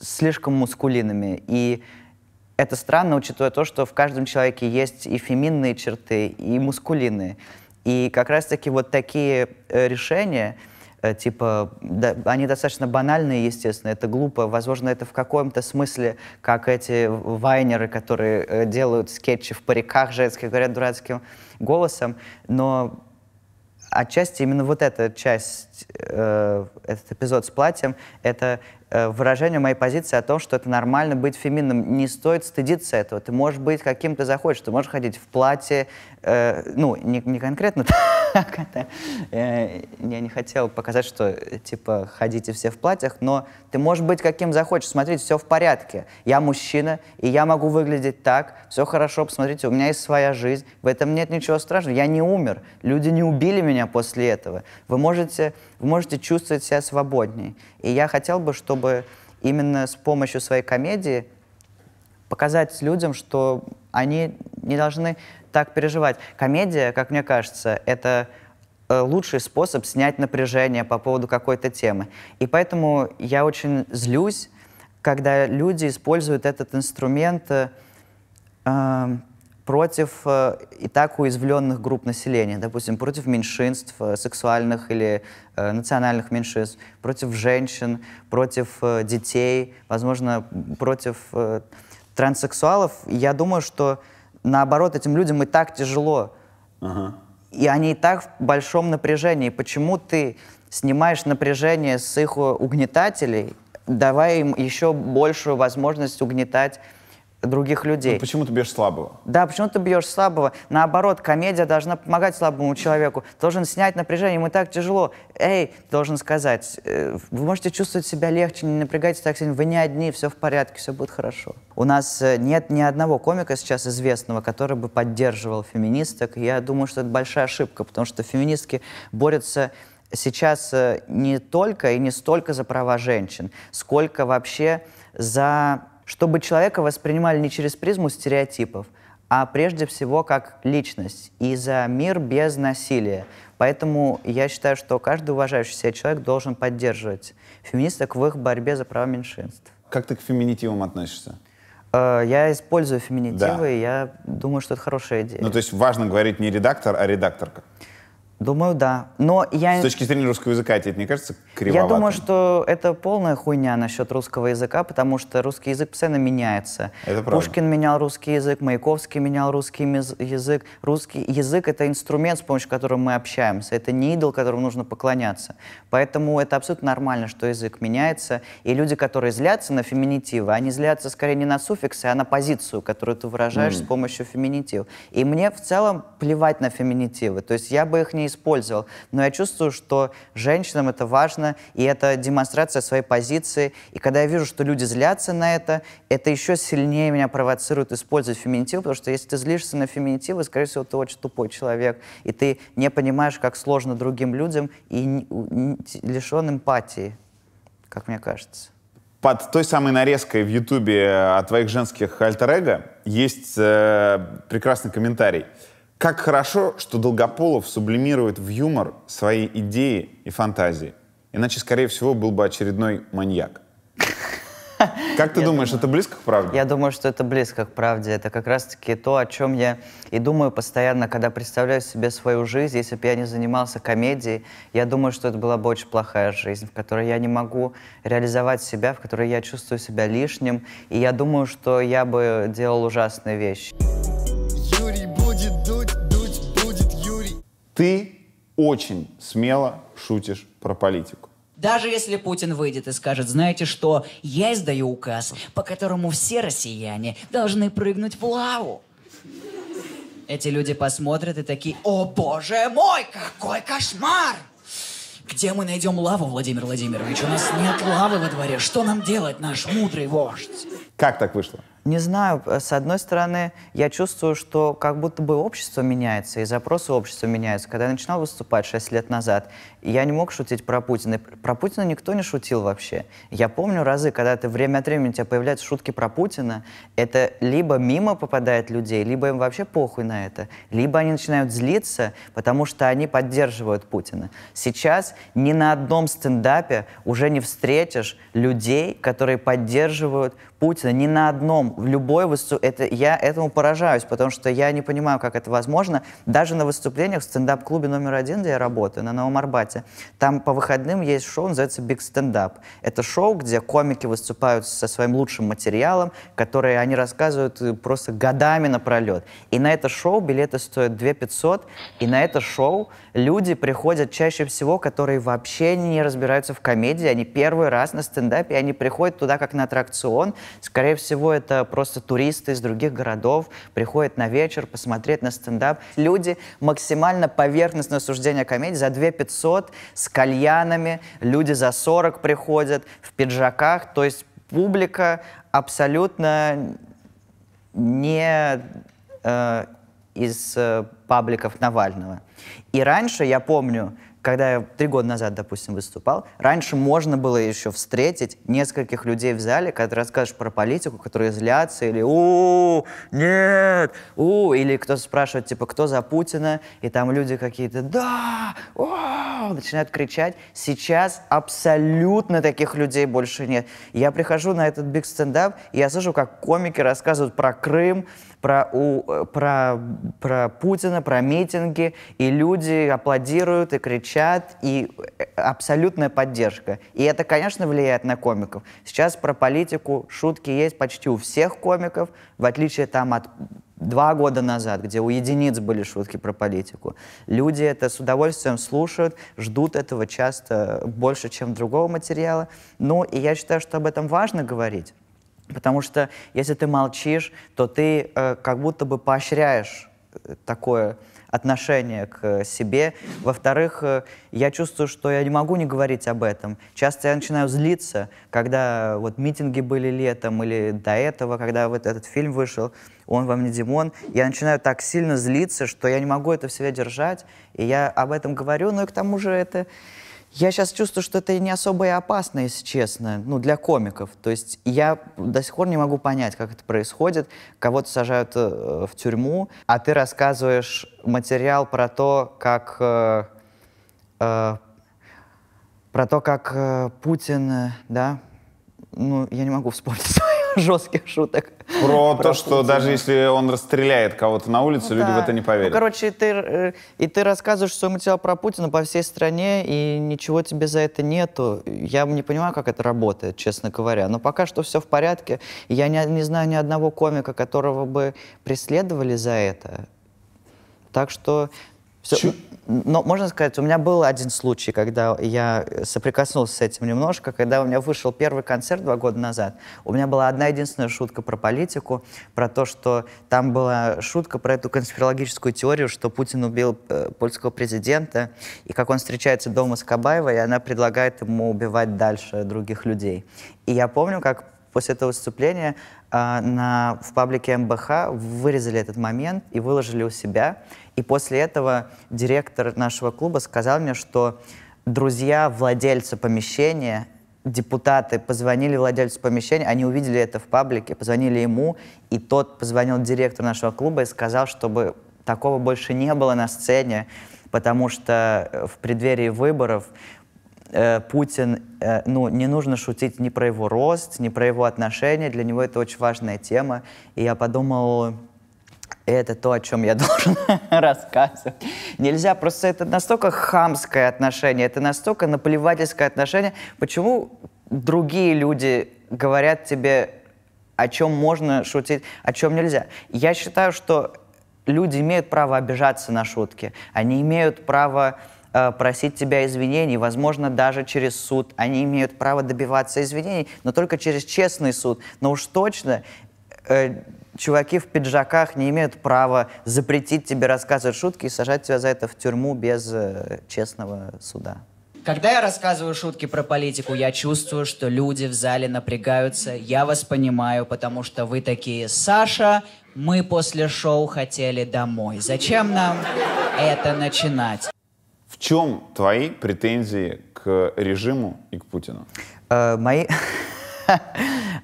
слишком мускулинными. И это странно, учитывая то, что в каждом человеке есть и феминные черты, и мускулины. И как раз-таки вот такие э, решения — Э, типа, да, они достаточно банальные, естественно, это глупо. Возможно, это в каком-то смысле, как эти вайнеры, которые э, делают скетчи в париках женских, говорят дурацким голосом, но отчасти именно вот эта часть э, этот эпизод с платьем, это э, выражение моей позиции о том, что это нормально быть феминным. Не стоит стыдиться этого. Ты можешь быть каким ты захочешь. Ты можешь ходить в платье, э, ну, не, не конкретно (laughs) так это. Э, я не хотел показать, что, типа, ходите все в платьях, но ты можешь быть каким захочешь. Смотрите, все в порядке. Я мужчина, и я могу выглядеть так. Все хорошо, посмотрите, у меня есть своя жизнь. В этом нет ничего страшного. Я не умер. Люди не убили меня после этого. Вы можете вы можете чувствовать себя свободнее. И я хотел бы, чтобы именно с помощью своей комедии показать людям, что они не должны так переживать. Комедия, как мне кажется, это э, лучший способ снять напряжение по поводу какой-то темы. И поэтому я очень злюсь, когда люди используют этот инструмент э, э против э, и так уязвленных групп населения, допустим, против меньшинств, э, сексуальных или э, национальных меньшинств, против женщин, против детей, возможно, против транссексуалов. Я думаю, что наоборот, этим людям и так тяжело. Ага. И они и так в большом напряжении. Почему ты снимаешь напряжение с их угнетателей, давая им еще большую возможность угнетать других людей. Ну, почему ты бьешь слабого? Да, почему ты бьешь слабого? Наоборот, комедия должна помогать слабому человеку. Должен снять напряжение, ему так тяжело. Эй, должен сказать, э, вы можете чувствовать себя легче, не напрягайтесь так сильно, вы не одни, все в порядке, все будет хорошо. У нас э, нет ни одного комика сейчас известного, который бы поддерживал феминисток. Я думаю, что это большая ошибка, потому что феминистки борются сейчас э, не только и не столько за права женщин, сколько вообще за чтобы человека воспринимали не через призму стереотипов, а прежде всего как личность и за мир без насилия. Поэтому я считаю, что каждый уважающий себя человек должен поддерживать феминисток в их борьбе за права меньшинств. Как ты к феминитивам относишься? Э, я использую феминитивы, да. и я думаю, что это хорошая идея. Ну, то есть важно говорить не редактор, а редакторка. Думаю, да. Но я... С точки зрения русского языка тебе это не кажется кривоватым? Я думаю, что это полная хуйня насчет русского языка, потому что русский язык постоянно меняется. Это правда. Пушкин менял русский язык, Маяковский менял русский язык. Русский язык — это инструмент, с помощью которого мы общаемся. Это не идол, которому нужно поклоняться. Поэтому это абсолютно нормально, что язык меняется. И люди, которые злятся на феминитивы, они злятся скорее не на суффиксы, а на позицию, которую ты выражаешь mm. с помощью феминитива. И мне в целом плевать на феминитивы. То есть я бы их не использовал. Но я чувствую, что женщинам это важно, и это демонстрация своей позиции. И когда я вижу, что люди злятся на это, это еще сильнее меня провоцирует использовать феминитивы, потому что если ты злишься на феминитивы, скорее всего, ты очень тупой человек, и ты не понимаешь, как сложно другим людям и лишен эмпатии, как мне кажется под той самой нарезкой в Ютубе о твоих женских альтер есть э, прекрасный комментарий. Как хорошо, что Долгополов сублимирует в юмор свои идеи и фантазии. Иначе, скорее всего, был бы очередной маньяк. (laughs) Как ты я думаешь, думаю, это близко к правде? Я думаю, что это близко к правде. Это как раз-таки то, о чем я и думаю постоянно, когда представляю себе свою жизнь. Если бы я не занимался комедией, я думаю, что это была бы очень плохая жизнь, в которой я не могу реализовать себя, в которой я чувствую себя лишним. И я думаю, что я бы делал ужасные вещи. Ты очень смело шутишь про политику. Даже если Путин выйдет и скажет, знаете что, я издаю указ, по которому все россияне должны прыгнуть в лаву. Эти люди посмотрят и такие, о боже мой, какой кошмар! Где мы найдем лаву, Владимир Владимирович? У нас нет лавы во дворе. Что нам делать, наш мудрый вождь? Как так вышло? Не знаю, э, с одной стороны, я чувствую, что как будто бы общество меняется, и запросы общества меняются. Когда я начинал выступать 6 лет назад, я не мог шутить про Путина. Про Путина никто не шутил вообще. Я помню разы, когда ты время от времени у тебя появляются шутки про Путина, это либо мимо попадает людей, либо им вообще похуй на это, либо они начинают злиться, потому что они поддерживают Путина. Сейчас ни на одном стендапе уже не встретишь людей, которые поддерживают Путина ни на одном, в любой выступ... это Я этому поражаюсь, потому что я не понимаю, как это возможно. Даже на выступлениях в стендап-клубе номер один, где я работаю, на Новом Арбате, формате. Там по выходным есть шоу, называется Биг Stand Это шоу, где комики выступают со своим лучшим материалом, который они рассказывают просто годами напролет. И на это шоу билеты стоят 2 500, и на это шоу люди приходят чаще всего, которые вообще не разбираются в комедии, они первый раз на стендапе, они приходят туда как на аттракцион. Скорее всего, это просто туристы из других городов приходят на вечер посмотреть на стендап. Люди максимально поверхностное суждение комедии за 2 500 500, с кальянами, люди за 40 приходят, в пиджаках, то есть публика абсолютно не э, из э, пабликов Навального. И раньше, я помню, когда я три года назад, допустим, выступал, раньше можно было еще встретить нескольких людей в зале, когда ты расскажешь про политику, которые злятся, или у нет, у или кто-то спрашивает, типа, кто за Путина, и там люди какие-то, да, о, начинают кричать. Сейчас абсолютно таких людей больше нет. Я прихожу на этот биг стендап, и я слышу, как комики рассказывают про Крым, про, у, э, про, про Путина, про митинги, и люди аплодируют и кричат, и э, абсолютная поддержка. И это, конечно, влияет на комиков. Сейчас про политику шутки есть почти у всех комиков, в отличие там от два года назад, где у единиц были шутки про политику. Люди это с удовольствием слушают, ждут этого часто больше, чем другого материала. Ну, и я считаю, что об этом важно говорить. Потому что если ты молчишь, то ты э, как будто бы поощряешь э, такое отношение к себе. Во-вторых, э, я чувствую, что я не могу не говорить об этом. Часто я начинаю злиться, когда вот митинги были летом или до этого, когда вот этот фильм вышел, он вам не Димон, я начинаю так сильно злиться, что я не могу это в себе держать, и я об этом говорю, но ну и к тому же это я сейчас чувствую, что это не особо и опасно, если честно, ну, для комиков. То есть я до сих пор не могу понять, как это происходит. Кого-то сажают э, в тюрьму, а ты рассказываешь материал про то, как... Э, э, про то, как э, Путин, э, да, ну, я не могу вспомнить (laughs) жестких шуток. Про, про то, что даже если он расстреляет кого-то на улице, ну, люди да. в это не поверят. Ну, короче, и ты, э, и ты рассказываешь свой материал про Путина по всей стране, и ничего тебе за это нету. Я не понимаю, как это работает, честно говоря. Но пока что все в порядке. Я не, не знаю ни одного комика, которого бы преследовали за это. Так что... Все. Чу- но можно сказать, у меня был один случай, когда я соприкоснулся с этим немножко, когда у меня вышел первый концерт два года назад. У меня была одна единственная шутка про политику, про то, что там была шутка про эту конспирологическую теорию, что Путин убил э, польского президента, и как он встречается дома с Кабаевой, и она предлагает ему убивать дальше других людей. И я помню, как после этого выступления э, на, в паблике МБХ вырезали этот момент и выложили у себя. И после этого директор нашего клуба сказал мне, что друзья владельца помещения депутаты позвонили владельцу помещения, они увидели это в паблике, позвонили ему, и тот позвонил директору нашего клуба и сказал, чтобы такого больше не было на сцене, потому что э, в преддверии выборов э, Путин, э, ну, не нужно шутить ни про его рост, ни про его отношения, для него это очень важная тема, и я подумал, это то, о чем я (laughs) должен рассказывать. Нельзя, просто это настолько хамское отношение, это настолько наплевательское отношение. Почему другие люди говорят тебе, о чем можно шутить, о чем нельзя? Я считаю, что люди имеют право обижаться на шутки, они имеют право Э, просить тебя извинений, возможно, даже через суд. Они имеют право добиваться извинений, но только через честный суд. Но уж точно э, чуваки в пиджаках не имеют права запретить тебе рассказывать шутки и сажать тебя за это в тюрьму без э, честного суда. Когда я рассказываю шутки про политику, я чувствую, что люди в зале напрягаются. Я вас понимаю, потому что вы такие, Саша, мы после шоу хотели домой. Зачем нам это начинать? В чем твои претензии к режиму и к Путину? Э, мои... (laughs)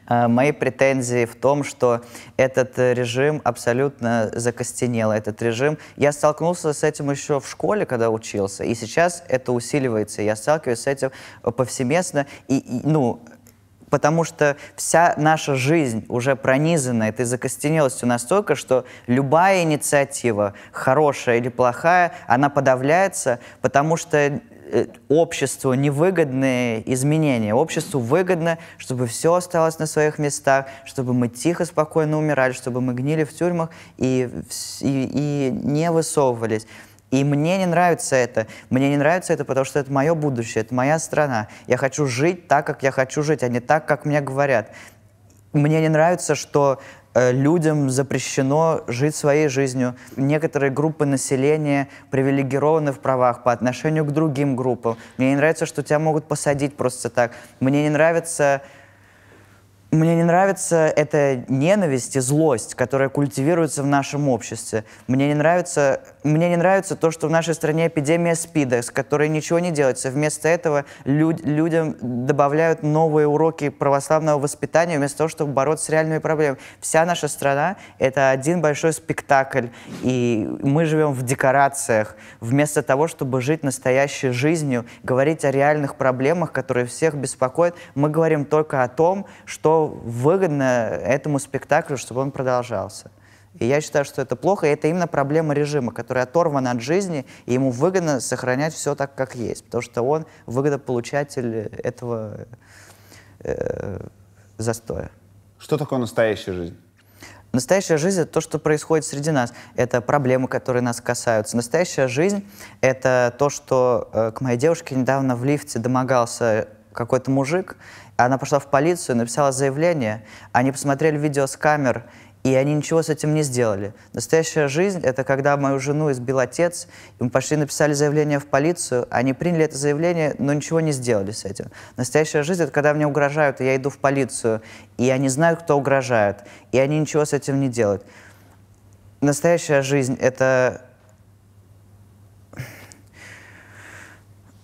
Э, мои претензии в том, что этот режим абсолютно закостенел. Этот режим... Я столкнулся с этим еще в школе, когда учился, и сейчас это усиливается. Я сталкиваюсь с этим повсеместно. И, и ну, потому что вся наша жизнь уже пронизана этой закостенелостью настолько, что любая инициатива, хорошая или плохая, она подавляется, потому что э, обществу невыгодные изменения. Обществу выгодно, чтобы все осталось на своих местах, чтобы мы тихо, спокойно умирали, чтобы мы гнили в тюрьмах и, и, и не высовывались. И мне не нравится это. Мне не нравится это, потому что это мое будущее, это моя страна. Я хочу жить так, как я хочу жить, а не так, как мне говорят. Мне не нравится, что э, людям запрещено жить своей жизнью. Некоторые группы населения привилегированы в правах по отношению к другим группам. Мне не нравится, что тебя могут посадить просто так. Мне не нравится мне не нравится эта ненависть и злость, которая культивируется в нашем обществе. Мне не нравится, мне не нравится то, что в нашей стране эпидемия СПИДа, с которой ничего не делается. Вместо этого люд, людям добавляют новые уроки православного воспитания, вместо того, чтобы бороться с реальными проблемами. Вся наша страна — это один большой спектакль, и мы живем в декорациях, вместо того, чтобы жить настоящей жизнью, говорить о реальных проблемах, которые всех беспокоят. Мы говорим только о том, что что выгодно этому спектаклю, чтобы он продолжался. И я считаю, что это плохо, и это именно проблема режима, который оторван от жизни, и ему выгодно сохранять все так, как есть, потому что он выгодополучатель этого э, застоя. Что такое настоящая жизнь? Настоящая жизнь — это то, что происходит среди нас. Это проблемы, которые нас касаются. Настоящая жизнь — это то, что э, к моей девушке недавно в лифте домогался какой-то мужик, она пошла в полицию, написала заявление, они посмотрели видео с камер, и они ничего с этим не сделали. Настоящая жизнь — это когда мою жену избил отец, и мы пошли написали заявление в полицию, они приняли это заявление, но ничего не сделали с этим. Настоящая жизнь — это когда мне угрожают, и я иду в полицию, и они знают кто угрожает, и они ничего с этим не делают. Настоящая жизнь — это...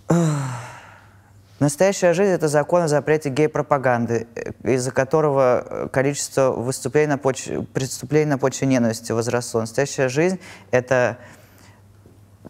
Ugh. Настоящая жизнь — это закон о запрете гей-пропаганды, э, из-за которого э, количество выступлений на почве, преступлений на почве ненависти возросло. Настоящая жизнь — это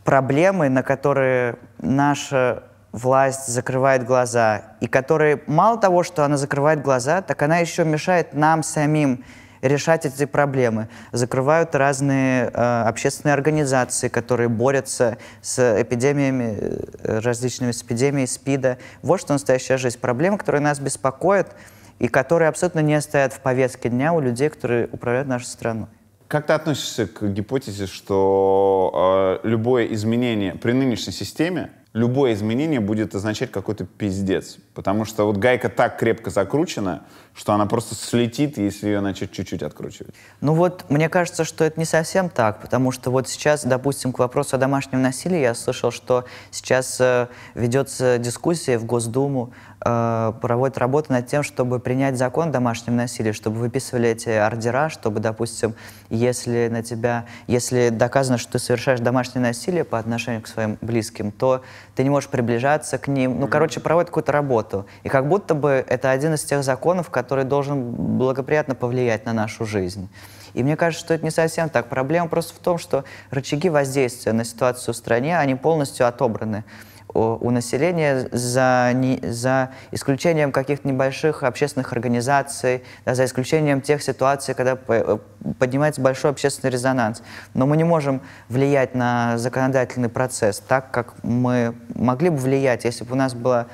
проблемы, на которые наша власть закрывает глаза, и которые мало того, что она закрывает глаза, так она еще мешает нам самим решать эти проблемы. Закрывают разные э, общественные организации, которые борются с эпидемиями, э, различными с эпидемией СПИДа. Вот что настоящая жизнь. Проблемы, которые нас беспокоят и которые абсолютно не стоят в повестке дня у людей, которые управляют нашей страной. Как ты относишься к гипотезе, что э, любое изменение при нынешней системе любое изменение будет означать какой-то пиздец. Потому что вот гайка так крепко закручена, что она просто слетит, если ее начать чуть-чуть откручивать. Ну вот, мне кажется, что это не совсем так, потому что вот сейчас, допустим, к вопросу о домашнем насилии, я слышал, что сейчас э, ведется дискуссия в Госдуму, э, проводят работу над тем, чтобы принять закон о домашнем насилии, чтобы выписывали эти ордера, чтобы, допустим, если на тебя, если доказано, что ты совершаешь домашнее насилие по отношению к своим близким, то ты не можешь приближаться к ним. Ну, mm-hmm. короче, проводят какую-то работу. И как будто бы это один из тех законов, который который должен благоприятно повлиять на нашу жизнь. И мне кажется, что это не совсем так. Проблема просто в том, что рычаги воздействия на ситуацию в стране, они полностью отобраны у населения за, не, за исключением каких-то небольших общественных организаций, да, за исключением тех ситуаций, когда э, поднимается большой общественный резонанс. Но мы не можем влиять на законодательный процесс так, как мы могли бы влиять, если бы у нас была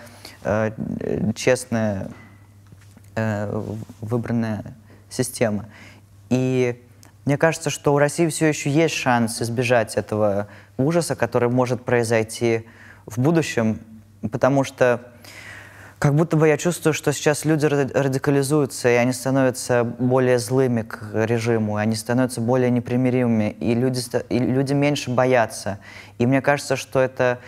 э, честная э, выбранная система. И мне кажется, что у России все еще есть шанс избежать этого ужаса, который может произойти в будущем, потому что как будто бы я чувствую, что сейчас люди радикализуются, и они становятся более злыми к режиму, и они становятся более непримиримыми, и люди, и люди меньше боятся. И мне кажется, что это,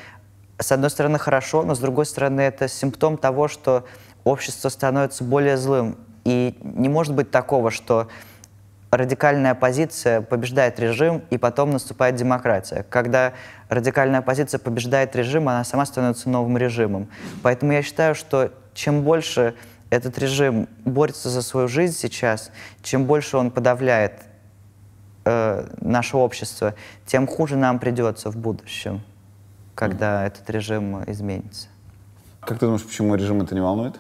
с одной стороны, хорошо, но с другой стороны, это симптом того, что общество становится более злым. И не может быть такого, что радикальная оппозиция побеждает режим, и потом наступает демократия. Когда радикальная оппозиция побеждает режим, она сама становится новым режимом. Поэтому я считаю, что чем больше этот режим борется за свою жизнь сейчас, чем больше он подавляет э, наше общество, тем хуже нам придется в будущем, когда mm. этот режим изменится. Как ты думаешь, почему режим это не волнует?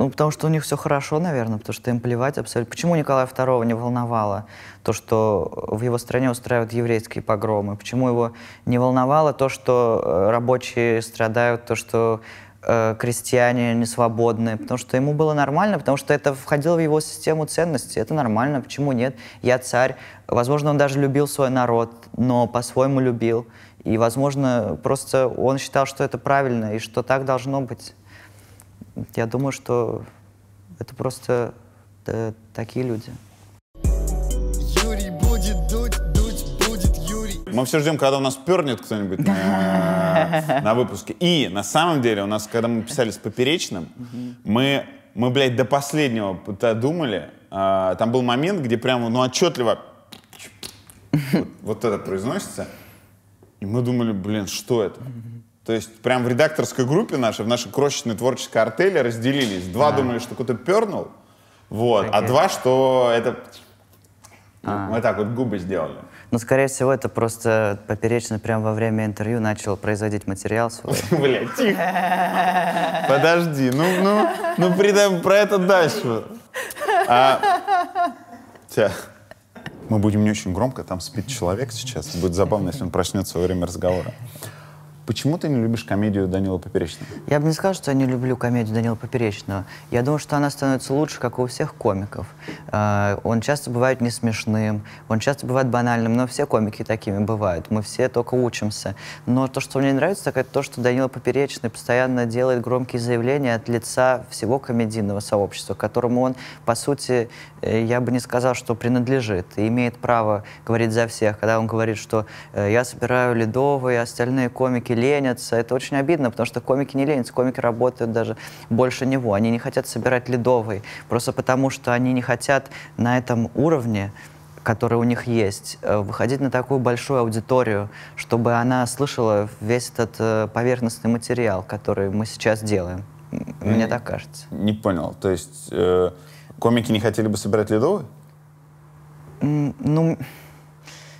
Ну, потому что у них все хорошо, наверное, потому что им плевать абсолютно. Почему Николая II не волновало то, что в его стране устраивают еврейские погромы? Почему его не волновало то, что э, рабочие страдают, то, что э, крестьяне не свободны? Потому что ему было нормально, потому что это входило в его систему ценностей. Это нормально, почему нет? Я царь. Возможно, он даже любил свой народ, но по-своему любил. И, возможно, просто он считал, что это правильно и что так должно быть я думаю, что это просто э, такие люди. Мы все ждем, когда у нас пернет кто-нибудь на, (laughs) на выпуске. И на самом деле у нас, когда мы писали с Поперечным, мы, мы, блядь, до последнего думали. А, там был момент, где прямо, ну, отчетливо (laughs) вот, вот это произносится. И мы думали, блин, что это? То есть прям в редакторской группе нашей, в нашей крошечной творческой артели разделились. Два да. думали, что кто-то пернул, вот, а два, что это... А. Мы так вот губы сделали. Ну, скорее всего, это просто поперечно прямо во время интервью начал производить материал свой. (laughs) Бля, тихо. Подожди, ну, ну, ну, придам про это дальше. А... Тя. Мы будем не очень громко, там спит человек сейчас. Будет забавно, если он проснется во время разговора. Почему ты не любишь комедию Данила Поперечного? Я бы не сказала, что я не люблю комедию Данила Поперечного. Я думаю, что она становится лучше, как у всех комиков. Э, он часто бывает не смешным, он часто бывает банальным, но все комики такими бывают. Мы все только учимся. Но то, что мне нравится, так это то, что Данила Поперечный постоянно делает громкие заявления от лица всего комедийного сообщества, которому он, по сути, э, я бы не сказал, что принадлежит и имеет право говорить за всех. Когда он говорит, что э, я собираю ледовые, а остальные комики ленятся. Это очень обидно, потому что комики не ленятся, комики работают даже больше него. Они не хотят собирать ледовый просто потому что они не хотят на этом уровне которые у них есть, э, выходить на такую большую аудиторию, чтобы она слышала весь этот э, поверхностный материал, который мы сейчас делаем. Мне так кажется. Не понял. То есть э, комики не хотели бы собирать ледовый? Ну,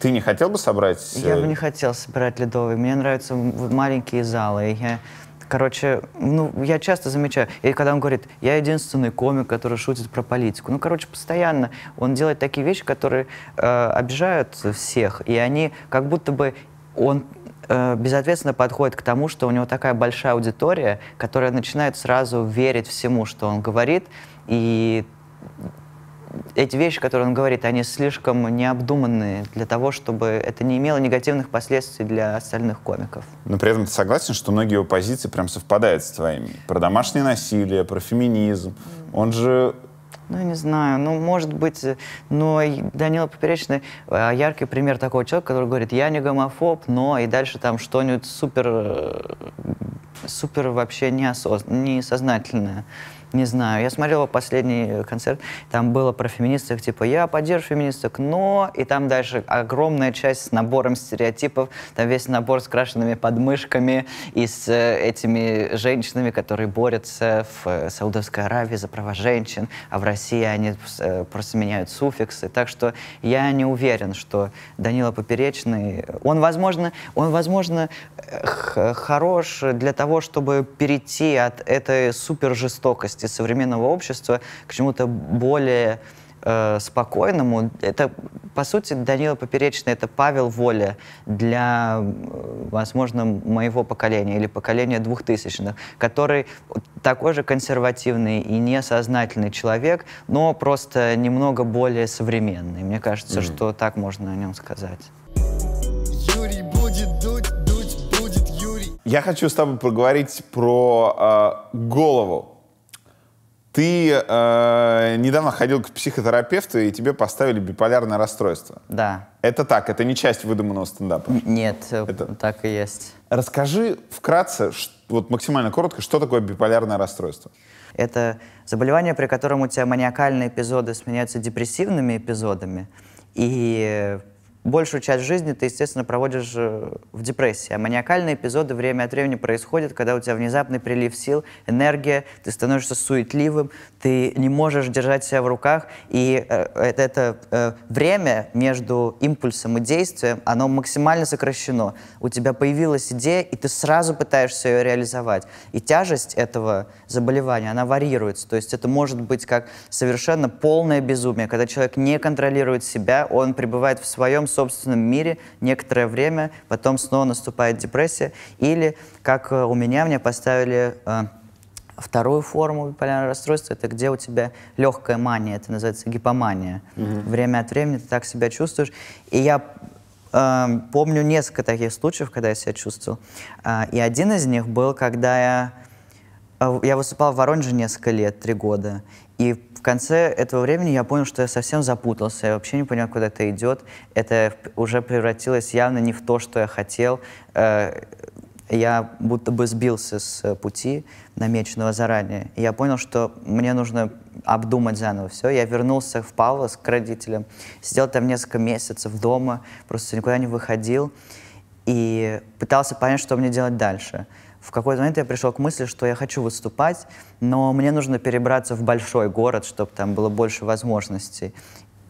ты не хотел бы собрать... Я бы э, не хотел собирать ледовый. Мне нравятся маленькие залы. Я Короче, ну, я часто замечаю, и когда он говорит, я единственный комик, который шутит про политику. Ну, короче, постоянно он делает такие вещи, которые э, обижают всех, и они как будто бы он э, безответственно подходит к тому, что у него такая большая аудитория, которая начинает сразу верить всему, что он говорит, и эти вещи, которые он говорит, они слишком необдуманные для того, чтобы это не имело негативных последствий для остальных комиков. Но при этом ты согласен, что многие его позиции прям совпадают с твоими? Про домашнее насилие, про феминизм. Он же ну, не знаю, ну, может быть, но Данила Поперечный э, яркий пример такого человека, который говорит, я не гомофоб, но и дальше там что-нибудь супер, э, супер вообще неосознанное, несознательное. Не знаю, я смотрела последний э, концерт, там было про феминисток, типа, я поддерживаю феминисток, но... И там дальше огромная часть с набором стереотипов, там весь набор с крашенными подмышками и с э, этими женщинами, которые борются в э, Саудовской Аравии за права женщин, а в России они просто меняют суффиксы. Так что я не уверен, что Данила Поперечный... Он, возможно, он, возможно хорош для того, чтобы перейти от этой супер жестокости взрослости современного общества к чему-то более э, спокойному. Это, по сути, Данила Поперечный, это Павел Воля для, возможно, моего поколения или поколения двухтысячных, который такой же консервативный и несознательный человек, но просто немного более современный. Мне кажется, mm-hmm. что так можно о нем сказать. Юрий будет дуть, дуть будет Юрий. Я хочу с тобой поговорить про э, голову ты э, недавно ходил к психотерапевту, и тебе поставили биполярное расстройство. Да. Это так, это не часть выдуманного стендапа. Нет, э, это... так и есть. Расскажи вкратце, вот максимально коротко, что такое биполярное расстройство. Это заболевание, при котором у тебя маниакальные эпизоды сменяются депрессивными эпизодами, и большую часть жизни ты, естественно, проводишь э, в депрессии. А маниакальные эпизоды время от времени происходят, когда у тебя внезапный прилив сил, энергия, ты становишься суетливым, ты не можешь держать себя в руках, и э, это, это э, время между импульсом и действием, оно максимально сокращено. У тебя появилась идея, и ты сразу пытаешься ее реализовать. И тяжесть этого заболевания, она варьируется. То есть это может быть как совершенно полное безумие, когда человек не контролирует себя, он пребывает в своем собственном мире некоторое время, потом снова наступает депрессия. Или, как э, у меня, мне поставили э, вторую форму биполярного расстройства, это где у тебя легкая мания, это называется гипомания. Угу. Время от времени ты так себя чувствуешь. И я э, помню несколько таких случаев, когда я себя чувствовал. Э, и один из них был, когда я, я выступал в Воронеже несколько лет, три года. И в конце этого времени я понял, что я совсем запутался, я вообще не понял, куда это идет. Это уже превратилось явно не в то, что я хотел. Э, я будто бы сбился с пути намеченного заранее. И я понял, что мне нужно обдумать заново все. Я вернулся в Павлос к родителям, сидел там несколько месяцев дома, просто никуда не выходил и пытался понять, что мне делать дальше в какой-то момент я пришел к мысли, что я хочу выступать, но мне нужно перебраться в большой город, чтобы там было больше возможностей.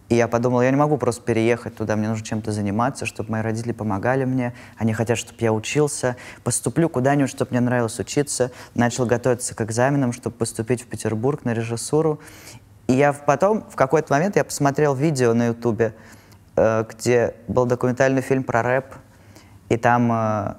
И я подумал, я не могу просто переехать туда, мне нужно чем-то заниматься, чтобы мои родители помогали мне, они хотят, чтобы я учился, поступлю куда-нибудь, чтобы мне нравилось учиться, начал готовиться к экзаменам, чтобы поступить в Петербург на режиссуру. И я потом, в какой-то момент, я посмотрел видео на Ютубе, э, где был документальный фильм про рэп, и там э,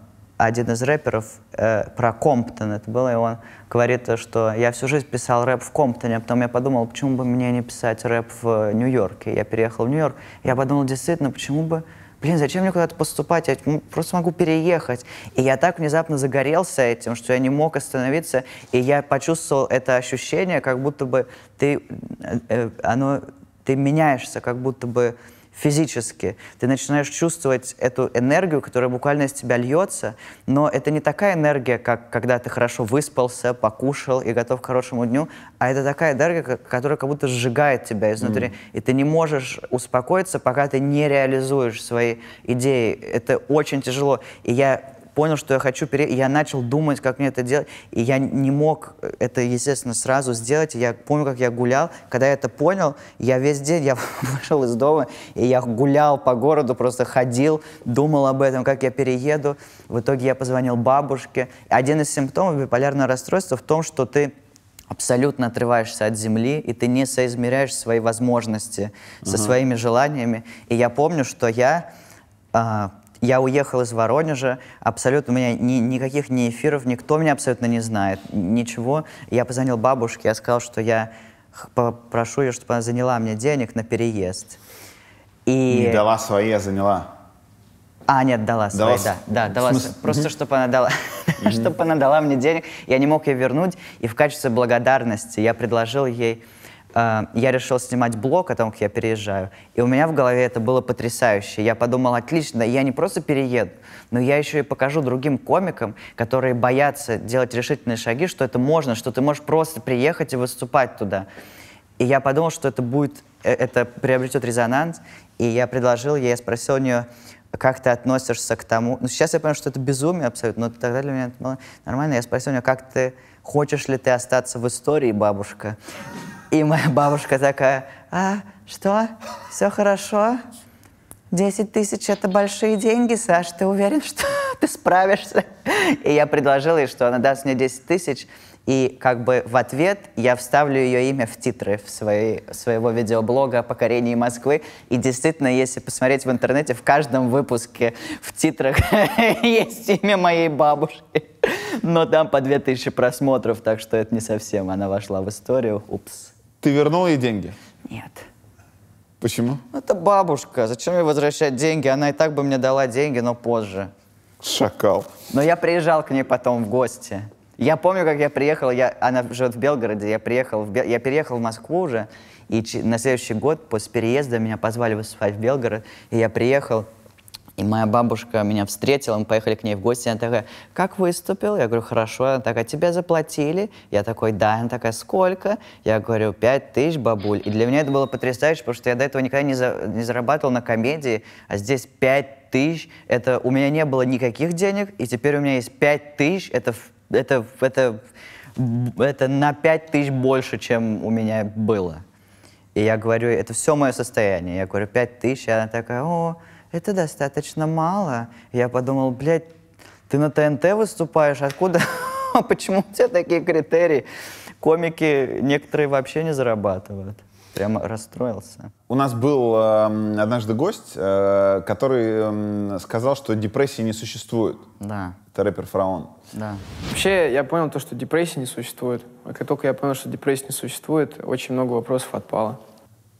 один из рэперов э, про Комптон это было, и он говорит, что я всю жизнь писал рэп в Комптоне, а потом я подумал, почему бы мне не писать рэп в Нью-Йорке. Я переехал в Нью-Йорк, я подумал, действительно, почему бы блин, зачем мне куда-то поступать, я просто могу переехать. И я так внезапно загорелся этим, что я не мог остановиться, и я почувствовал это ощущение, как будто бы ты, э, э, оно, ты меняешься, как будто бы физически. Ты начинаешь чувствовать эту энергию, которая буквально из тебя льется, но это не такая энергия, как когда ты хорошо выспался, покушал и готов к хорошему дню, а это такая энергия, которая как будто сжигает тебя изнутри, mm. и ты не можешь успокоиться, пока ты не реализуешь свои идеи. Это очень тяжело. И я понял, что я хочу переехать, я начал думать, как мне это делать, и я не мог э, это, естественно, сразу сделать. Я помню, как я гулял, когда я это понял, я весь день, я (laughs) вышел из дома, и я гулял по городу, просто ходил, думал об этом, как я перееду. В итоге я позвонил бабушке. Один из симптомов биполярного расстройства в том, что ты абсолютно отрываешься от земли, и ты не соизмеряешь свои возможности uh-huh. со своими желаниями. И я помню, что я а, я уехал из Воронежа, абсолютно у меня ни, никаких ни эфиров, никто меня абсолютно не знает, ничего. Я позвонил бабушке, я сказал, что я попрошу ее, чтобы она заняла мне денег на переезд. И... Не дала свои, а заняла. А, нет, дала свои, дала... да. да дала смысле... Просто чтобы она дала, (laughs) чтобы она дала мне денег. Я не мог ее вернуть, и в качестве благодарности я предложил ей Э, я решил снимать блог о том, как я переезжаю. И у меня в голове это было потрясающе. Я подумал, отлично, я не просто перееду, но я еще и покажу другим комикам, которые боятся делать решительные шаги, что это можно, что ты можешь просто приехать и выступать туда. И я подумал, что это будет, э, это приобретет резонанс. И я предложил ей, я спросил у нее, как ты относишься к тому... Ну, сейчас я понимаю, что это безумие абсолютно, но тогда для меня это было нормально. Я спросил у нее, как ты... Хочешь ли ты остаться в истории, бабушка? И моя бабушка такая, а, что, все хорошо? 10 тысяч – это большие деньги, Саш, ты уверен, что (laughs) ты справишься? И я предложила ей, что она даст мне 10 тысяч, и как бы в ответ я вставлю ее имя в титры в своей, своего видеоблога о покорении Москвы. И действительно, если посмотреть в интернете, в каждом выпуске в титрах (laughs) есть имя моей бабушки. Но там по 2000 просмотров, так что это не совсем. Она вошла в историю. Упс. Ты вернул ей деньги? Нет. Почему? Ну, это бабушка. Зачем ей возвращать деньги? Она и так бы мне дала деньги, но позже. Шакал. Но я приезжал к ней потом в гости. Я помню, как я приехал, я, она живет в Белгороде, я приехал, в, я переехал в Москву уже, и на следующий год после переезда меня позвали выступать в а Белгород, и я приехал, и моя бабушка меня встретила, мы поехали к ней в гости, она такая, как выступил? Я говорю, хорошо. Она такая, тебе заплатили? Я такой, да. Она такая, сколько? Я говорю, пять тысяч, бабуль. И для меня это было потрясающе, потому что я до этого никогда не, за, не зарабатывал на комедии, а здесь пять тысяч. Это у меня не было никаких денег, и теперь у меня есть пять тысяч. Это, это, это, это на пять тысяч больше, чем у меня было. И я говорю, это все мое состояние. Я говорю, пять тысяч. И она такая, о, это достаточно мало. Я подумал, блядь, ты на ТНТ выступаешь, откуда, (laughs) а почему у тебя такие критерии? Комики некоторые вообще не зарабатывают. Прямо расстроился. У нас был э, однажды гость, э, который э, сказал, что депрессии не существует. Да. Это рэпер Фараон. Да. Вообще, я понял то, что депрессии не существует. А как только я понял, что депрессии не существует, очень много вопросов отпало.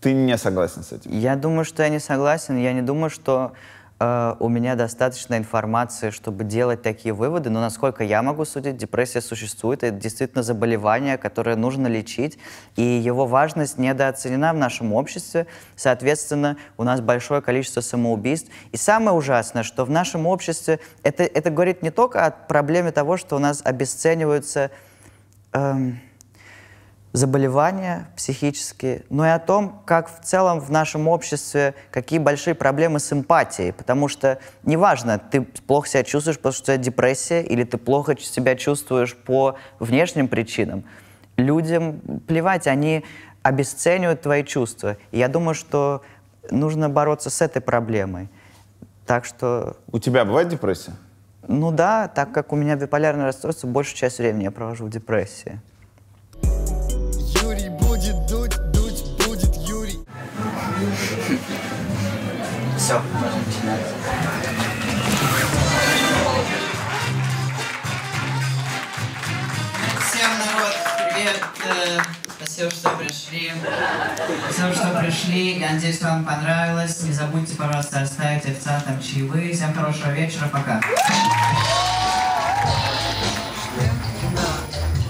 Ты не согласен с этим? Я думаю, что я не согласен. Я не думаю, что э, у меня достаточно информации, чтобы делать такие выводы. Но насколько я могу судить, депрессия существует. Это действительно заболевание, которое нужно лечить. И его важность недооценена в нашем обществе. Соответственно, у нас большое количество самоубийств. И самое ужасное, что в нашем обществе это, это говорит не только о проблеме того, что у нас обесцениваются... Эм, заболевания психические, но и о том, как в целом в нашем обществе, какие большие проблемы с эмпатией. Потому что неважно, ты плохо себя чувствуешь, потому что у тебя депрессия, или ты плохо себя чувствуешь по внешним причинам. Людям плевать, они обесценивают твои чувства. И я думаю, что нужно бороться с этой проблемой. Так что... У тебя бывает депрессия? Ну да, так как у меня биполярное расстройство, большую часть времени я провожу в депрессии. Все, Всем, народ, привет. Э, спасибо, что пришли. Спасибо, что пришли. Я надеюсь, что вам понравилось. Не забудьте, пожалуйста, оставить официантам чаевые. Всем хорошего вечера. Пока.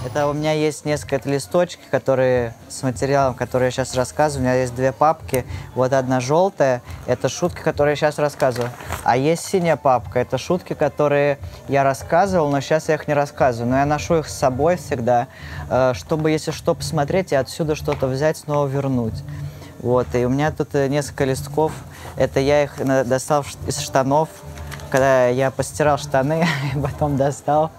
Это у меня есть несколько это которые с материалом, который я сейчас рассказываю. У меня есть две папки. Вот одна желтая, это шутки, которые я сейчас рассказываю. А есть синяя папка. Это шутки, которые я рассказывал, но сейчас я их не рассказываю. Но я ношу их с собой всегда, э, чтобы, если что, посмотреть и отсюда что-то взять, снова вернуть. Вот, и у меня тут э, несколько листков. Это я их э, достал из штанов, когда я постирал штаны, (laughs) и потом достал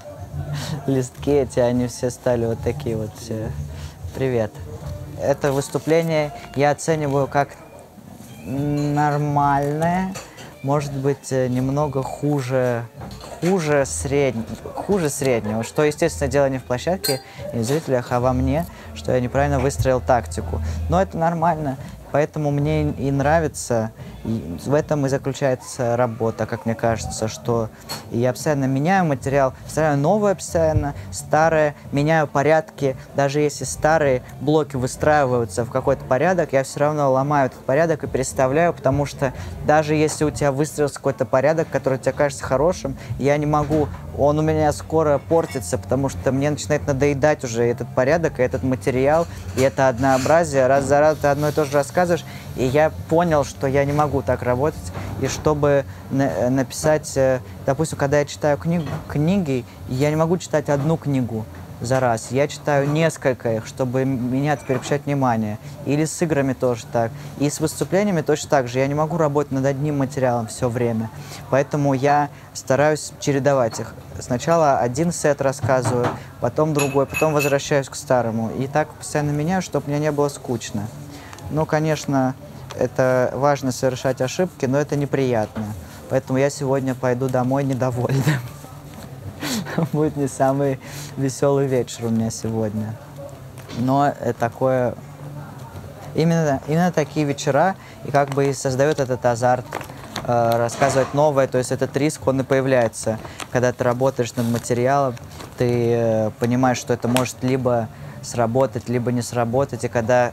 листки эти, они все стали вот такие вот все. Привет. Это выступление я оцениваю как нормальная, может быть, э, немного хуже, хуже, средь... хуже среднего, что, естественно, дело не в площадке и в зрителях, а во мне, что я неправильно выстроил тактику. Но это нормально, поэтому мне и нравится и в этом и заключается работа, как мне кажется, что я постоянно меняю материал, постоянно новое постоянно, старое, меняю порядки. Даже если старые блоки выстраиваются в какой-то порядок, я все равно ломаю этот порядок и переставляю, потому что даже если у тебя выстроился какой-то порядок, который тебе кажется хорошим, я не могу, он у меня скоро портится, потому что мне начинает надоедать уже этот порядок, и этот материал, и это однообразие. Раз за раз ты одно и то же рассказываешь, и я понял, что я не могу так работать. И чтобы на э, написать, э, допустим, когда я читаю книгу, книги, я не могу читать одну книгу за раз. Я читаю несколько их, чтобы меня переключать внимание. Или с играми тоже так. И с выступлениями точно так же. Я не могу работать над одним материалом все время. Поэтому я стараюсь чередовать их. Сначала один сет рассказываю, потом другой, потом возвращаюсь к старому. И так постоянно меняю, чтобы мне не было скучно. Ну, конечно, это важно совершать ошибки, но это неприятно. Поэтому я сегодня пойду домой недовольным. (laughs) Будет не самый веселый вечер у меня сегодня. Но э, такое... Именно, именно такие вечера и как бы и создает этот азарт э, рассказывать новое, то есть этот риск, он и появляется. Когда ты работаешь над материалом, ты э, понимаешь, что это может либо сработать, либо не сработать, и когда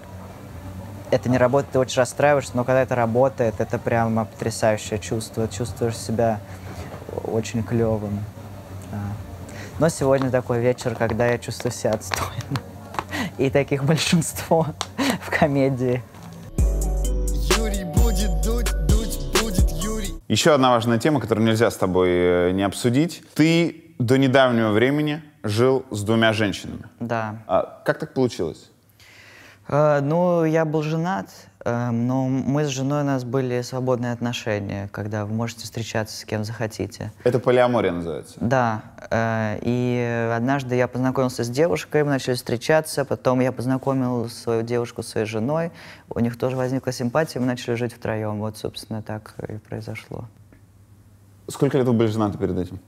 это не работает, ты очень расстраиваешься, но когда это работает, это прямо потрясающее чувство. Чувствуешь себя очень клевым. А. Но сегодня такой вечер, когда я чувствую себя отстойным. И таких большинство в комедии. Еще одна важная тема, которую нельзя с тобой э, не обсудить. Ты до недавнего времени жил с двумя женщинами. Да. А как так получилось? Э, ну, я был женат, эм, но мы с женой у нас были свободные отношения, когда вы можете встречаться с кем захотите. Это полиамория называется? Да. Э, и однажды я познакомился с девушкой, мы начали встречаться, потом я познакомил свою девушку с своей женой, у них тоже возникла симпатия, мы начали жить втроем. Вот, собственно, так и произошло. Сколько лет вы были женаты перед этим?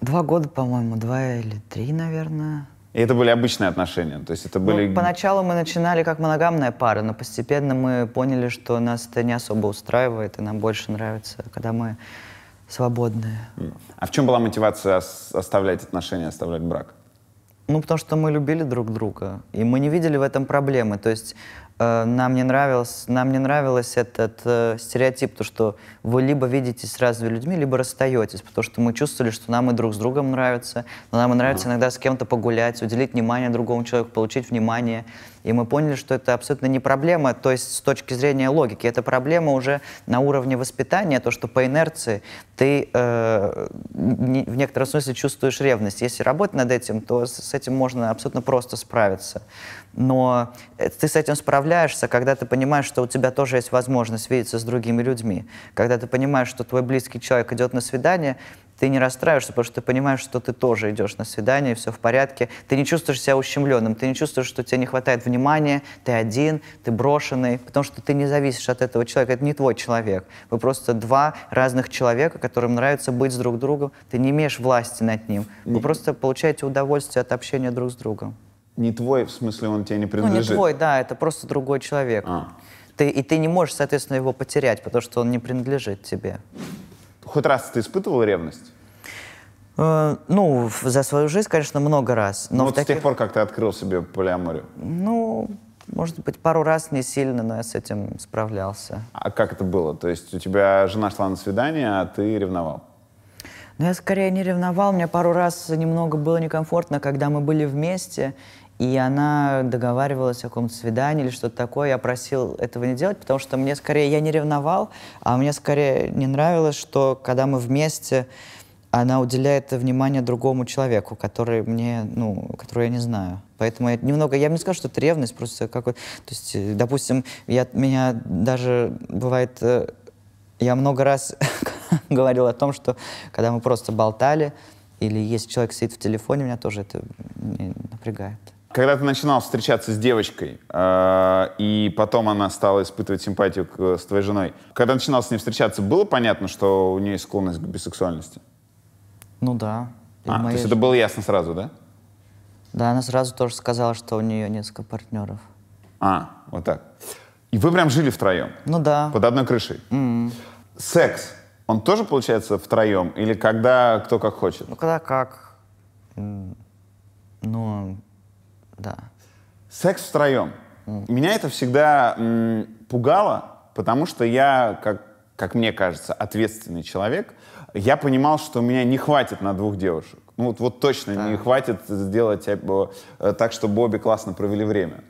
Два года, по-моему, два или три, наверное. И это были обычные отношения, то есть это ну, были... Ну, поначалу мы начинали как моногамная пара, но постепенно мы поняли, что нас это не особо устраивает, и нам больше нравится, когда мы свободные. А в чем была мотивация оставлять отношения, оставлять брак? Ну, потому что мы любили друг друга, и мы не видели в этом проблемы. То есть Э, нам не нравилось, нам не нравилось этот э, стереотип, то что вы либо видитесь с разными людьми, либо расстаетесь, потому что мы чувствовали, что нам и друг с другом нравится, но нам и нравится иногда с кем-то погулять, уделить внимание другому человеку, получить внимание. И мы поняли, что это абсолютно не проблема, то есть с точки зрения логики, это проблема уже на уровне воспитания, то, что по инерции ты э, не, в некотором смысле чувствуешь ревность. Если работать над этим, то с, с этим можно абсолютно просто справиться но э, ты с этим справляешься, когда ты понимаешь, что у тебя тоже есть возможность видеться с другими людьми. Когда ты понимаешь, что твой близкий человек идет на свидание, ты не расстраиваешься, потому что ты понимаешь, что ты тоже идешь на свидание, и все в порядке. Ты не чувствуешь себя ущемленным, ты не чувствуешь, что тебе не хватает внимания, ты один, ты брошенный, потому что ты не зависишь от этого человека, это не твой человек. Вы просто два разных человека, которым нравится быть с друг другом, ты не имеешь власти над ним. Вы просто получаете удовольствие от общения друг с другом не твой, в смысле, он тебе не принадлежит? Ну, не твой, да, это просто другой человек. А. Ты, и ты не можешь, соответственно, его потерять, потому что он не принадлежит тебе. Хоть раз ты испытывал ревность? Э, ну, за свою жизнь, конечно, много раз. Но ну, вот таких... с тех пор, как ты открыл себе полиаморию? Ну, может быть, пару раз не сильно, но я с этим справлялся. А как это было? То есть у тебя жена шла на свидание, а ты ревновал? Ну, я скорее не ревновал. Мне пару раз немного было некомфортно, когда мы были вместе, и она договаривалась о каком-то свидании или что-то такое. Я просил этого не делать, потому что мне скорее, я не ревновал, а мне скорее не нравилось, что когда мы вместе, она уделяет внимание другому человеку, который мне, ну, которого я не знаю. Поэтому я немного, я бы не сказал, что это ревность, просто какой-то, то есть, э, допустим, я, меня даже бывает, э, я много раз (laughs) говорил о том, что когда мы просто болтали, или если человек сидит в телефоне, меня тоже это напрягает. Когда ты начинал встречаться с девочкой, э, и потом она стала испытывать симпатию к, э, с твоей женой, когда начинал с ней встречаться, было понятно, что у нее есть склонность к бисексуальности? Ну да. А, то есть это было ясно сразу, да? Да, она сразу тоже сказала, что у нее несколько партнеров. А, вот так. И вы прям жили втроем? Ну да. Под одной крышей? Mm-hmm. Секс, он тоже получается втроем? Или когда кто как хочет? Ну когда как. Ну, да. Секс втроем. Mm. Меня это всегда м, пугало, потому что я, как, как мне кажется, ответственный человек. Я понимал, что у меня не хватит на двух девушек. Ну вот, вот точно да. не хватит сделать э, э, так, чтобы обе классно провели время.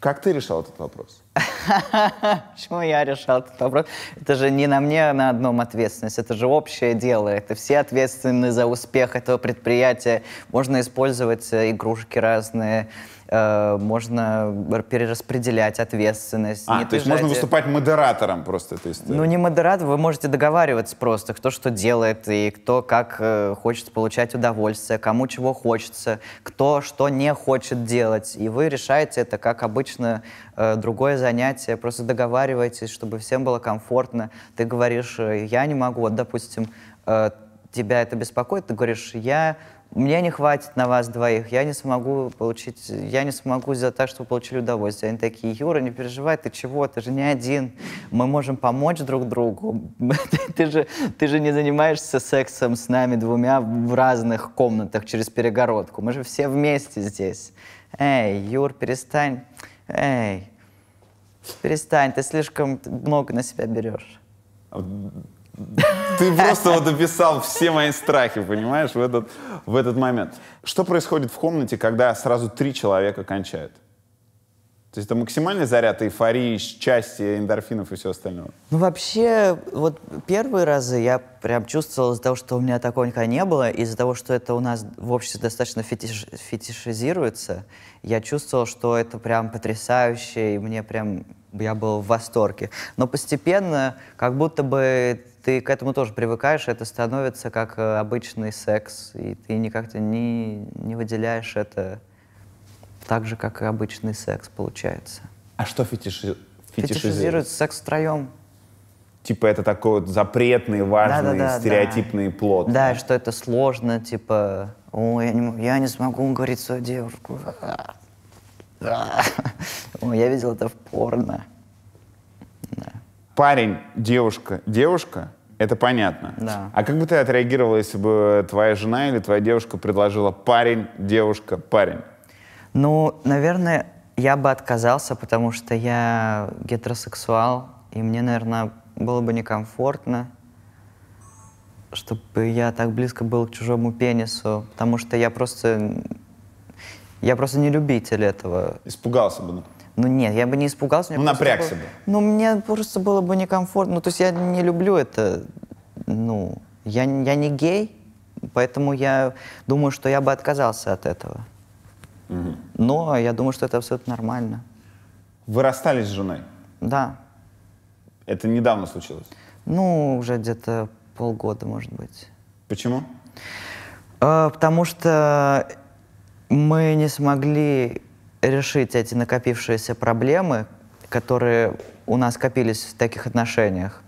Как ты решал этот вопрос? (laughs) Почему я решал этот вопрос? Это же не на мне на одном ответственность, это же общее дело. Это все ответственны за успех этого предприятия. Можно использовать э, игрушки разные, Э, можно перераспределять ответственность. А, не то есть можно выступать модератором просто? То есть, Ну, не модератор, вы можете договариваться просто, кто что делает и кто как э, хочет получать удовольствие, кому чего хочется, кто что не хочет делать. И вы решаете это, как обычно, э, другое занятие, просто договариваетесь, чтобы всем было комфортно. Ты говоришь, э, я не могу, вот, допустим, э, тебя это беспокоит, ты говоришь, я мне не хватит на вас двоих, я не смогу получить, я не смогу за то, чтобы вы получили удовольствие. Они такие, Юра, не переживай, ты чего, ты же не один, мы можем помочь друг другу, (laughs) ты, же, ты же не занимаешься сексом с нами двумя в разных комнатах через перегородку, мы же все вместе здесь. Эй, Юр, перестань, эй, перестань, ты слишком много на себя берешь. А ты просто вот описал все мои страхи, понимаешь, в этот, в этот момент. Что происходит в комнате, когда сразу три человека кончают? То есть это максимальный заряд эйфории, счастья, эндорфинов и все остальное? Ну, вообще, вот первые разы я прям чувствовал из-за того, что у меня такого никогда не было, из-за того, что это у нас в обществе достаточно фетиш фетишизируется, я чувствовал, что это прям потрясающе, и мне прям я был в восторге. Но постепенно, как будто бы ты к этому тоже привыкаешь, это становится как э, обычный секс, и ты никак-то не, не выделяешь это так же, как и обычный секс, получается. А что фетиши... фетишизирует? Фетишизирует секс втроем. Типа это такой вот запретный, важный, да, да, да, стереотипный да. плод. Да, да, что это сложно, типа, о, я не, я не смогу говорить свою девушку. А, а, а, о, я видел это в порно. Да парень, девушка, девушка, это понятно. Да. А как бы ты отреагировала, если бы твоя жена или твоя девушка предложила парень, девушка, парень? Ну, наверное, я бы отказался, потому что я гетеросексуал, и мне, наверное, было бы некомфортно, чтобы я так близко был к чужому пенису, потому что я просто... Я просто не любитель этого. Испугался бы, ну нет, я бы не испугался. Ну напрягся бы. Ну мне просто было бы некомфортно. Ну то есть я не люблю это. Ну, я, я не гей, поэтому я думаю, что я бы отказался от этого. Угу. Но я думаю, что это абсолютно нормально. Вы расстались с женой? Да. Это недавно случилось? Ну, уже где-то полгода, может быть. Почему? А, потому что мы не смогли решить эти накопившиеся проблемы, которые у нас копились в таких отношениях.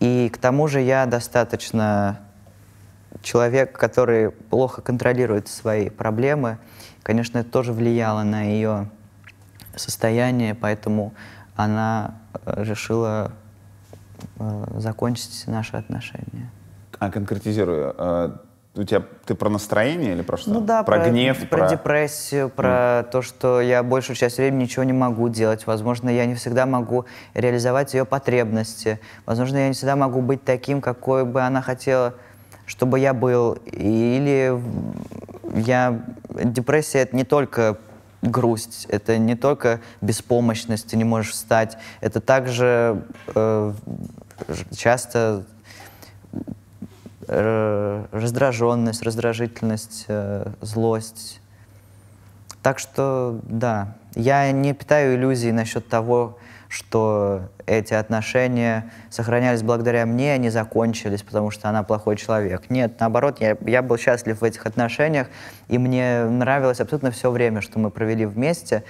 И к тому же я достаточно человек, который плохо контролирует свои проблемы. Конечно, это тоже влияло на ее состояние, поэтому она э, решила э, закончить наши отношения. А конкретизируя, э, у тебя ты про настроение или про что? Ну да, про, про гнев, про, про депрессию, про mm. то, что я большую часть времени ничего не могу делать. Возможно, я не всегда могу реализовать ее потребности. Возможно, я не всегда могу быть таким, какой бы она хотела, чтобы я был. Или я депрессия это не только грусть, это не только беспомощность, ты не можешь встать, это также э, часто Э, раздраженность, раздражительность, э, злость. Так что, да, я не питаю иллюзий насчет того, что эти отношения сохранялись благодаря мне, они а закончились, потому что она плохой человек. Нет, наоборот, я, я был счастлив в этих отношениях, и мне нравилось абсолютно все время, что мы провели вместе.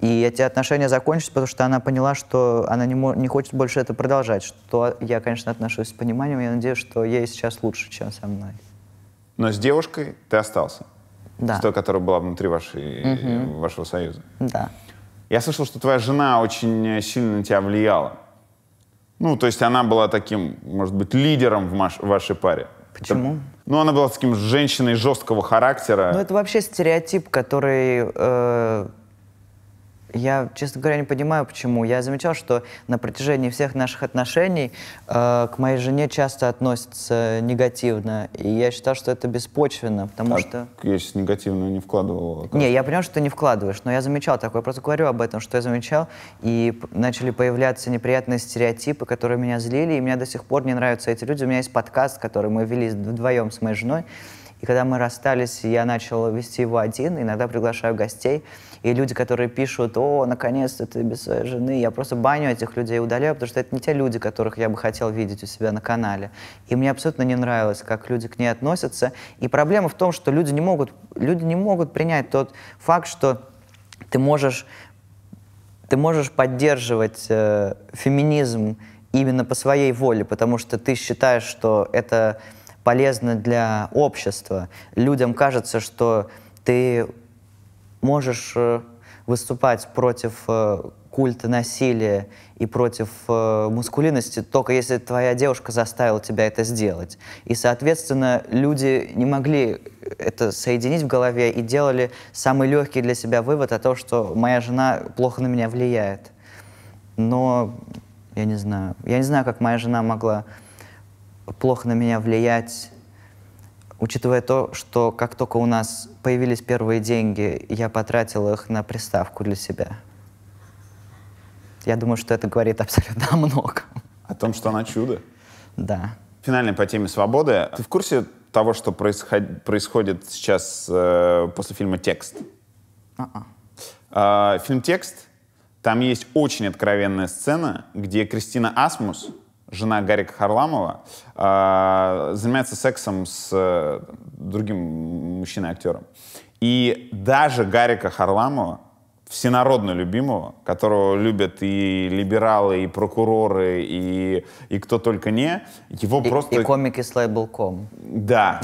И эти отношения закончились, потому что она поняла, что она не, не хочет больше это продолжать. Что я, конечно, отношусь с пониманием. Я надеюсь, что ей сейчас лучше, чем со мной. Но с девушкой ты остался? Да. С той, которая была внутри вашей, угу. вашего союза? Да. Я слышал, что твоя жена очень сильно на тебя влияла. Ну, то есть она была таким, может быть, лидером в маш- вашей паре. Почему? Это, ну, она была таким женщиной жесткого характера. Ну, это вообще стереотип, который... Э- я, честно говоря, не понимаю, почему. Я замечал, что на протяжении всех наших отношений э, к моей жене часто относятся негативно. И я считал, что это беспочвенно, потому а что... Я сейчас негативно не вкладывал. Не, я понял, что ты не вкладываешь, но я замечал такое. Я просто говорю об этом, что я замечал. И начали появляться неприятные стереотипы, которые меня злили. И мне до сих пор не нравятся эти люди. У меня есть подкаст, который мы вели вдвоем с моей женой. И когда мы расстались, я начал вести его один, иногда приглашаю гостей. И люди, которые пишут, о, наконец-то ты без своей жены, я просто баню этих людей удаляю, потому что это не те люди, которых я бы хотел видеть у себя на канале. И мне абсолютно не нравилось, как люди к ней относятся. И проблема в том, что люди не могут, люди не могут принять тот факт, что ты можешь, ты можешь поддерживать э, феминизм именно по своей воле, потому что ты считаешь, что это полезно для общества. Людям кажется, что ты можешь э, выступать против э, культа насилия и против э, мускулинности, только если твоя девушка заставила тебя это сделать. И, соответственно, люди не могли это соединить в голове и делали самый легкий для себя вывод о том, что моя жена плохо на меня влияет. Но я не знаю. Я не знаю, как моя жена могла плохо на меня влиять учитывая то, что как только у нас появились первые деньги, я потратил их на приставку для себя. Я думаю, что это говорит абсолютно о многом. О том, что она чудо? Да. Финальная по теме свободы. Ты в курсе того, что происход... происходит сейчас э, после фильма «Текст»? Uh-uh. Э, фильм «Текст» Там есть очень откровенная сцена, где Кристина Асмус жена Гарика Харламова, э, занимается сексом с э, другим мужчиной-актером. И даже Гарика Харламова, всенародно любимого, которого любят и либералы, и прокуроры, и, и кто только не, его и, просто... И комик из лейблком. Да.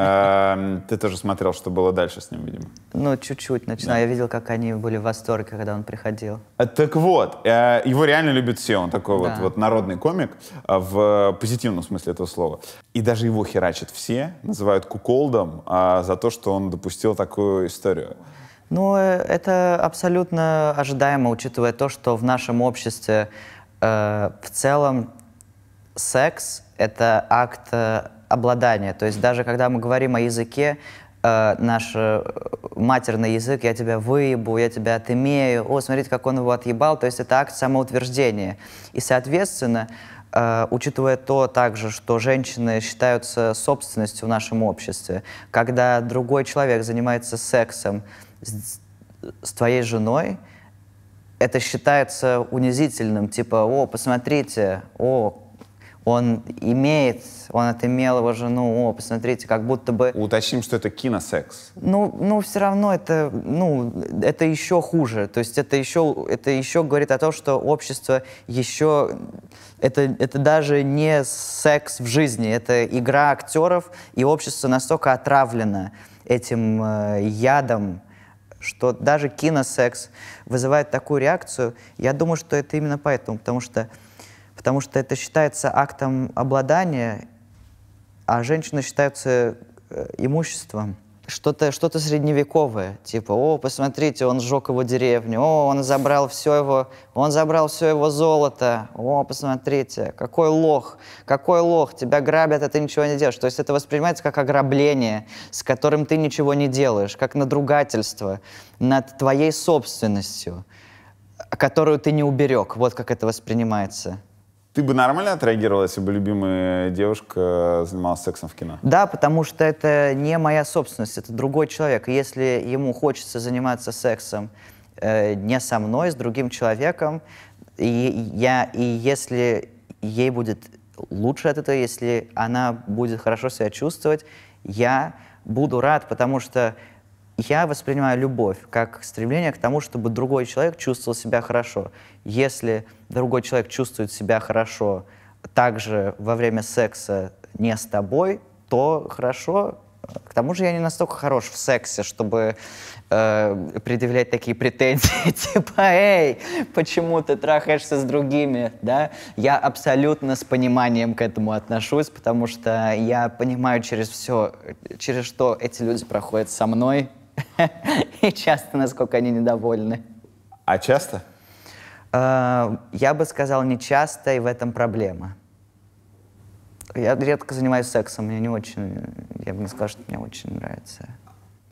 Эм, ты тоже смотрел, что было дальше с ним, видимо. Ну, чуть-чуть начинаю. Я видел, как они были в восторге, когда он приходил. Э, так вот, э, его реально любят все. Он такой вот, вот народный комик э, в позитивном смысле этого слова. И даже его херачат все, называют куколдом за то, что он допустил такую историю. Ну, это абсолютно ожидаемо, учитывая то, что в нашем обществе э, в целом секс — это акт обладание. То есть даже когда мы говорим о языке, э, наш э, матерный язык, я тебя выебу, я тебя отымею, о, смотрите, как он его отъебал, то есть это акт самоутверждения. И, соответственно, э, учитывая то также, что женщины считаются собственностью в нашем обществе, когда другой человек занимается сексом с, с твоей женой, это считается унизительным, типа, о, посмотрите, о, он имеет, он отымел его жену, о, посмотрите, как будто бы... Уточним, что это киносекс. Ну, ну все равно это, ну, это еще хуже, то есть это еще, это еще говорит о том, что общество еще... Это, это даже не секс в жизни, это игра актеров, и общество настолько отравлено этим э, ядом, что даже киносекс вызывает такую реакцию. Я думаю, что это именно поэтому, потому что потому что это считается актом обладания, а женщины считаются э, имуществом. Что-то что, что -то средневековое, типа, о, посмотрите, он сжег его деревню, о, он забрал все его, он забрал все его золото, о, посмотрите, какой лох, какой лох, тебя грабят, а ты ничего не делаешь. То есть это воспринимается как ограбление, с которым ты ничего не делаешь, как надругательство над твоей собственностью, которую ты не уберег, вот как это воспринимается. Ты бы нормально отреагировала, если бы любимая девушка занималась сексом в кино? Да, потому что это не моя собственность, это другой человек. И если ему хочется заниматься сексом э, не со мной, с другим человеком, и, я, и если ей будет лучше от этого, если она будет хорошо себя чувствовать, я буду рад, потому что я воспринимаю любовь как стремление к тому, чтобы другой человек чувствовал себя хорошо. Если другой человек чувствует себя хорошо также во время секса не с тобой, то хорошо. К тому же я не настолько хорош в сексе, чтобы э, предъявлять такие претензии, (laughs) типа, эй, почему ты трахаешься с другими, да? Я абсолютно с пониманием к этому отношусь, потому что я понимаю через все, через что эти люди проходят со мной, (laughs) И часто, насколько они недовольны. А часто? А, я бы сказал, не часто, и в этом проблема. Я редко занимаюсь сексом, мне не очень... Я бы не сказал, что мне очень нравится.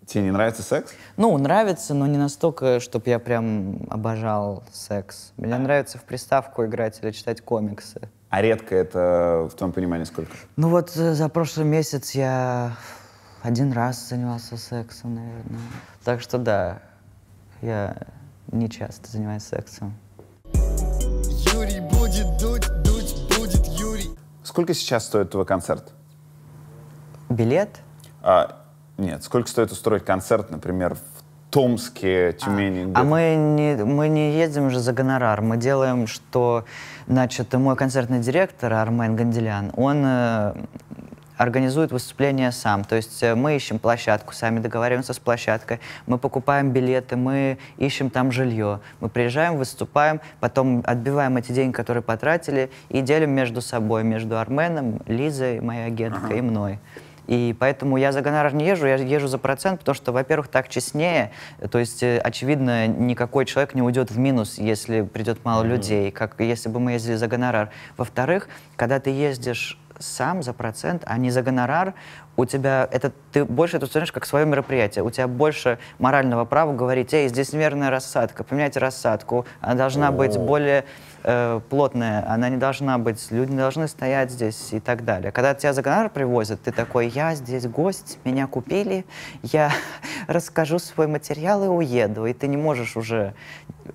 Тебе не нравится секс? Ну, нравится, но не настолько, чтобы я прям обожал секс. Мне а. нравится в приставку играть или читать комиксы. А редко это в том понимании сколько? Ну вот э, за прошлый месяц я один раз занимался сексом, наверное. Так что да, я не часто занимаюсь сексом. Юрий будет дуть, дуть будет Юрий. Сколько сейчас стоит твой концерт? Билет? А, нет, сколько стоит устроить концерт, например, в Томске, Тюмени? А, а мы, не, мы не едем же за гонорар. Мы делаем, что, значит, мой концертный директор Армен Ганделян, он э, организует выступление сам. То есть э, мы ищем площадку, сами договариваемся с площадкой, мы покупаем билеты, мы ищем там жилье. Мы приезжаем, выступаем, потом отбиваем эти деньги, которые потратили, и делим между собой, между Арменом, Лизой, моей агенткой ага. и мной. И поэтому я за гонорар не езжу, я езжу за процент, потому что, во-первых, так честнее. То есть, э, очевидно, никакой человек не уйдет в минус, если придет мало mm-hmm. людей, как если бы мы ездили за гонорар. Во-вторых, когда ты ездишь сам за процент, а не за гонорар. У тебя это ты больше это ценишь как свое мероприятие. У тебя больше морального права говорить, эй, здесь неверная рассадка, поменяйте рассадку, она должна О. быть более э, плотная, она не должна быть, люди не должны стоять здесь и так далее. Когда тебя за гонорар привозят, ты такой, я здесь гость, меня купили, я (laughs) расскажу свой материал и уеду, и ты не можешь уже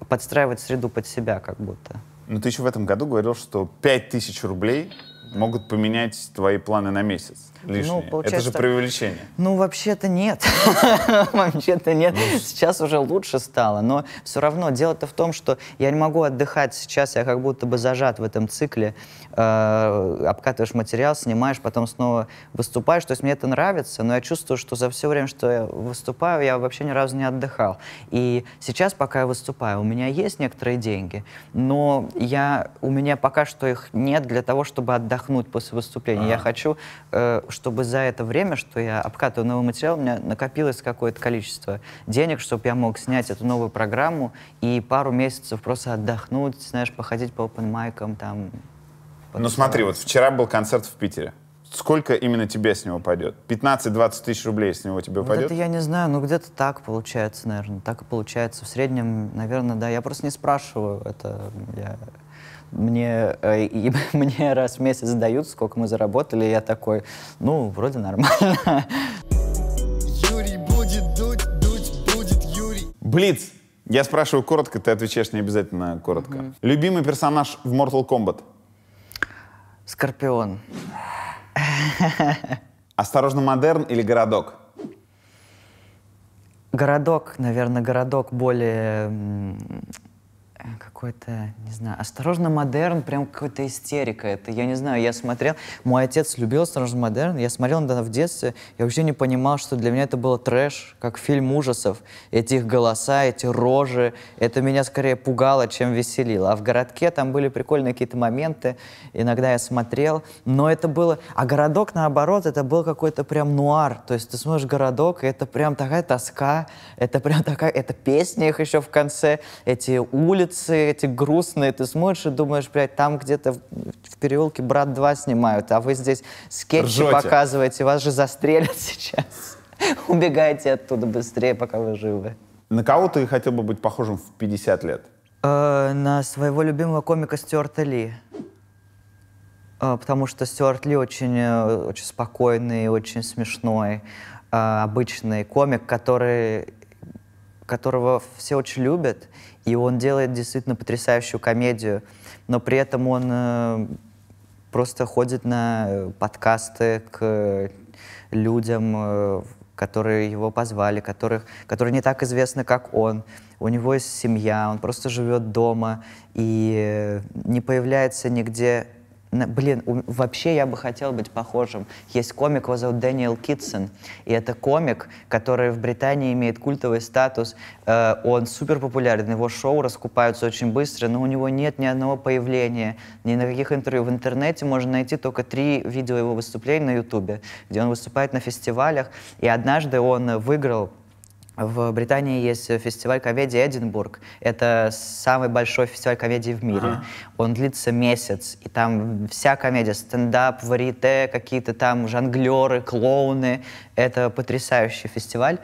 подстраивать среду под себя как будто. Но ну, ты еще в этом году говорил, что 5000 рублей могут поменять твои планы на месяц лишние. Ну, получается, это же преувеличение. Ну, вообще-то нет. (laughs) вообще-то нет. Ну, сейчас уже лучше стало. Но все равно дело-то в том, что я не могу отдыхать сейчас, я как будто бы зажат в этом цикле. Э, обкатываешь материал, снимаешь, потом снова выступаешь. То есть мне это нравится, но я чувствую, что за все время, что я выступаю, я вообще ни разу не отдыхал. И сейчас, пока я выступаю, у меня есть некоторые деньги, но я, у меня пока что их нет для того, чтобы отдохнуть после выступления. Ага. Я хочу, э, чтобы за это время, что я обкатываю новый материал, у меня накопилось какое-то количество денег, чтобы я мог снять эту новую программу и пару месяцев просто отдохнуть, знаешь, походить по опенмайкам там. Ну смотри, вот вчера был концерт в Питере. Сколько именно тебе с него пойдет? 15-20 тысяч рублей с него тебе вот пойдет? Это я не знаю, ну где-то так получается, наверное. Так и получается. В среднем, наверное, да. Я просто не спрашиваю. Это я мне, э, и, (laughs) мне раз в месяц задают, сколько мы заработали, и я такой, ну, вроде нормально. Юрий будет дуть, дуть будет Юрий. Блиц! Я спрашиваю коротко, ты отвечаешь не обязательно коротко. Угу. Любимый персонаж в Mortal Kombat? Скорпион. Осторожно, модерн или городок? Городок, наверное, городок более Э, какой-то, не знаю, осторожно модерн, прям какой-то истерика. Это, я не знаю, я смотрел, мой отец любил осторожно модерн, я смотрел тогда в детстве, я вообще не понимал, что для меня это было трэш, как фильм ужасов. Эти их голоса, эти рожи, это меня скорее пугало, чем веселило. А в городке там были прикольные какие-то моменты, иногда я смотрел, но это было... А городок, наоборот, это был какой-то прям нуар, то есть ты смотришь городок, и это прям такая тоска, это прям такая... Это песни их еще в конце, эти улицы, улицы эти грустные, ты смотришь и думаешь, блядь, там где-то в переулке «Брат 2» снимают, а вы здесь скетчи Ржете. показываете, вас же застрелят (laughs) сейчас. Убегайте оттуда быстрее, пока вы живы. На кого ты хотел бы быть похожим в 50 лет? Э, на своего любимого комика Стюарта Ли. Э, потому что Стюарт Ли очень, э, очень спокойный, очень смешной, э, обычный комик, который, которого все очень любят. И он делает действительно потрясающую комедию, но при этом он э, просто ходит на подкасты к людям, э, которые его позвали, которых, которые не так известны, как он. У него есть семья, он просто живет дома и не появляется нигде Блин, вообще я бы хотел быть похожим. Есть комик, его зовут Дэниел Китсон. И это комик, который в Британии имеет культовый статус. Э, он супер популярен, его шоу раскупаются очень быстро, но у него нет ни одного появления, ни на каких интервью. В интернете можно найти только три видео его выступлений на Ютубе, где он выступает на фестивалях. И однажды он выиграл в Британии есть фестиваль комедии Эдинбург. Это самый большой фестиваль комедии в мире. Ага. Он длится месяц, и там вся комедия, стендап, варите, какие-то там жонглеры, клоуны. Это потрясающий фестиваль.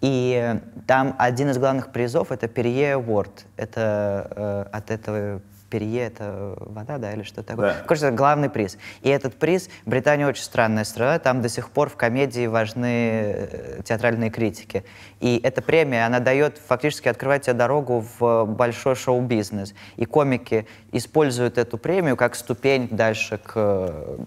И там один из главных призов — это Перье Уорд. Это э, от этого перье это вода, да, или что то такое. Да. Короче, это главный приз. И этот приз, Британия очень странная страна, там до сих пор в комедии важны э, театральные критики. И эта премия, она дает, фактически открывает тебе дорогу в большой шоу-бизнес. И комики используют эту премию как ступень дальше к э,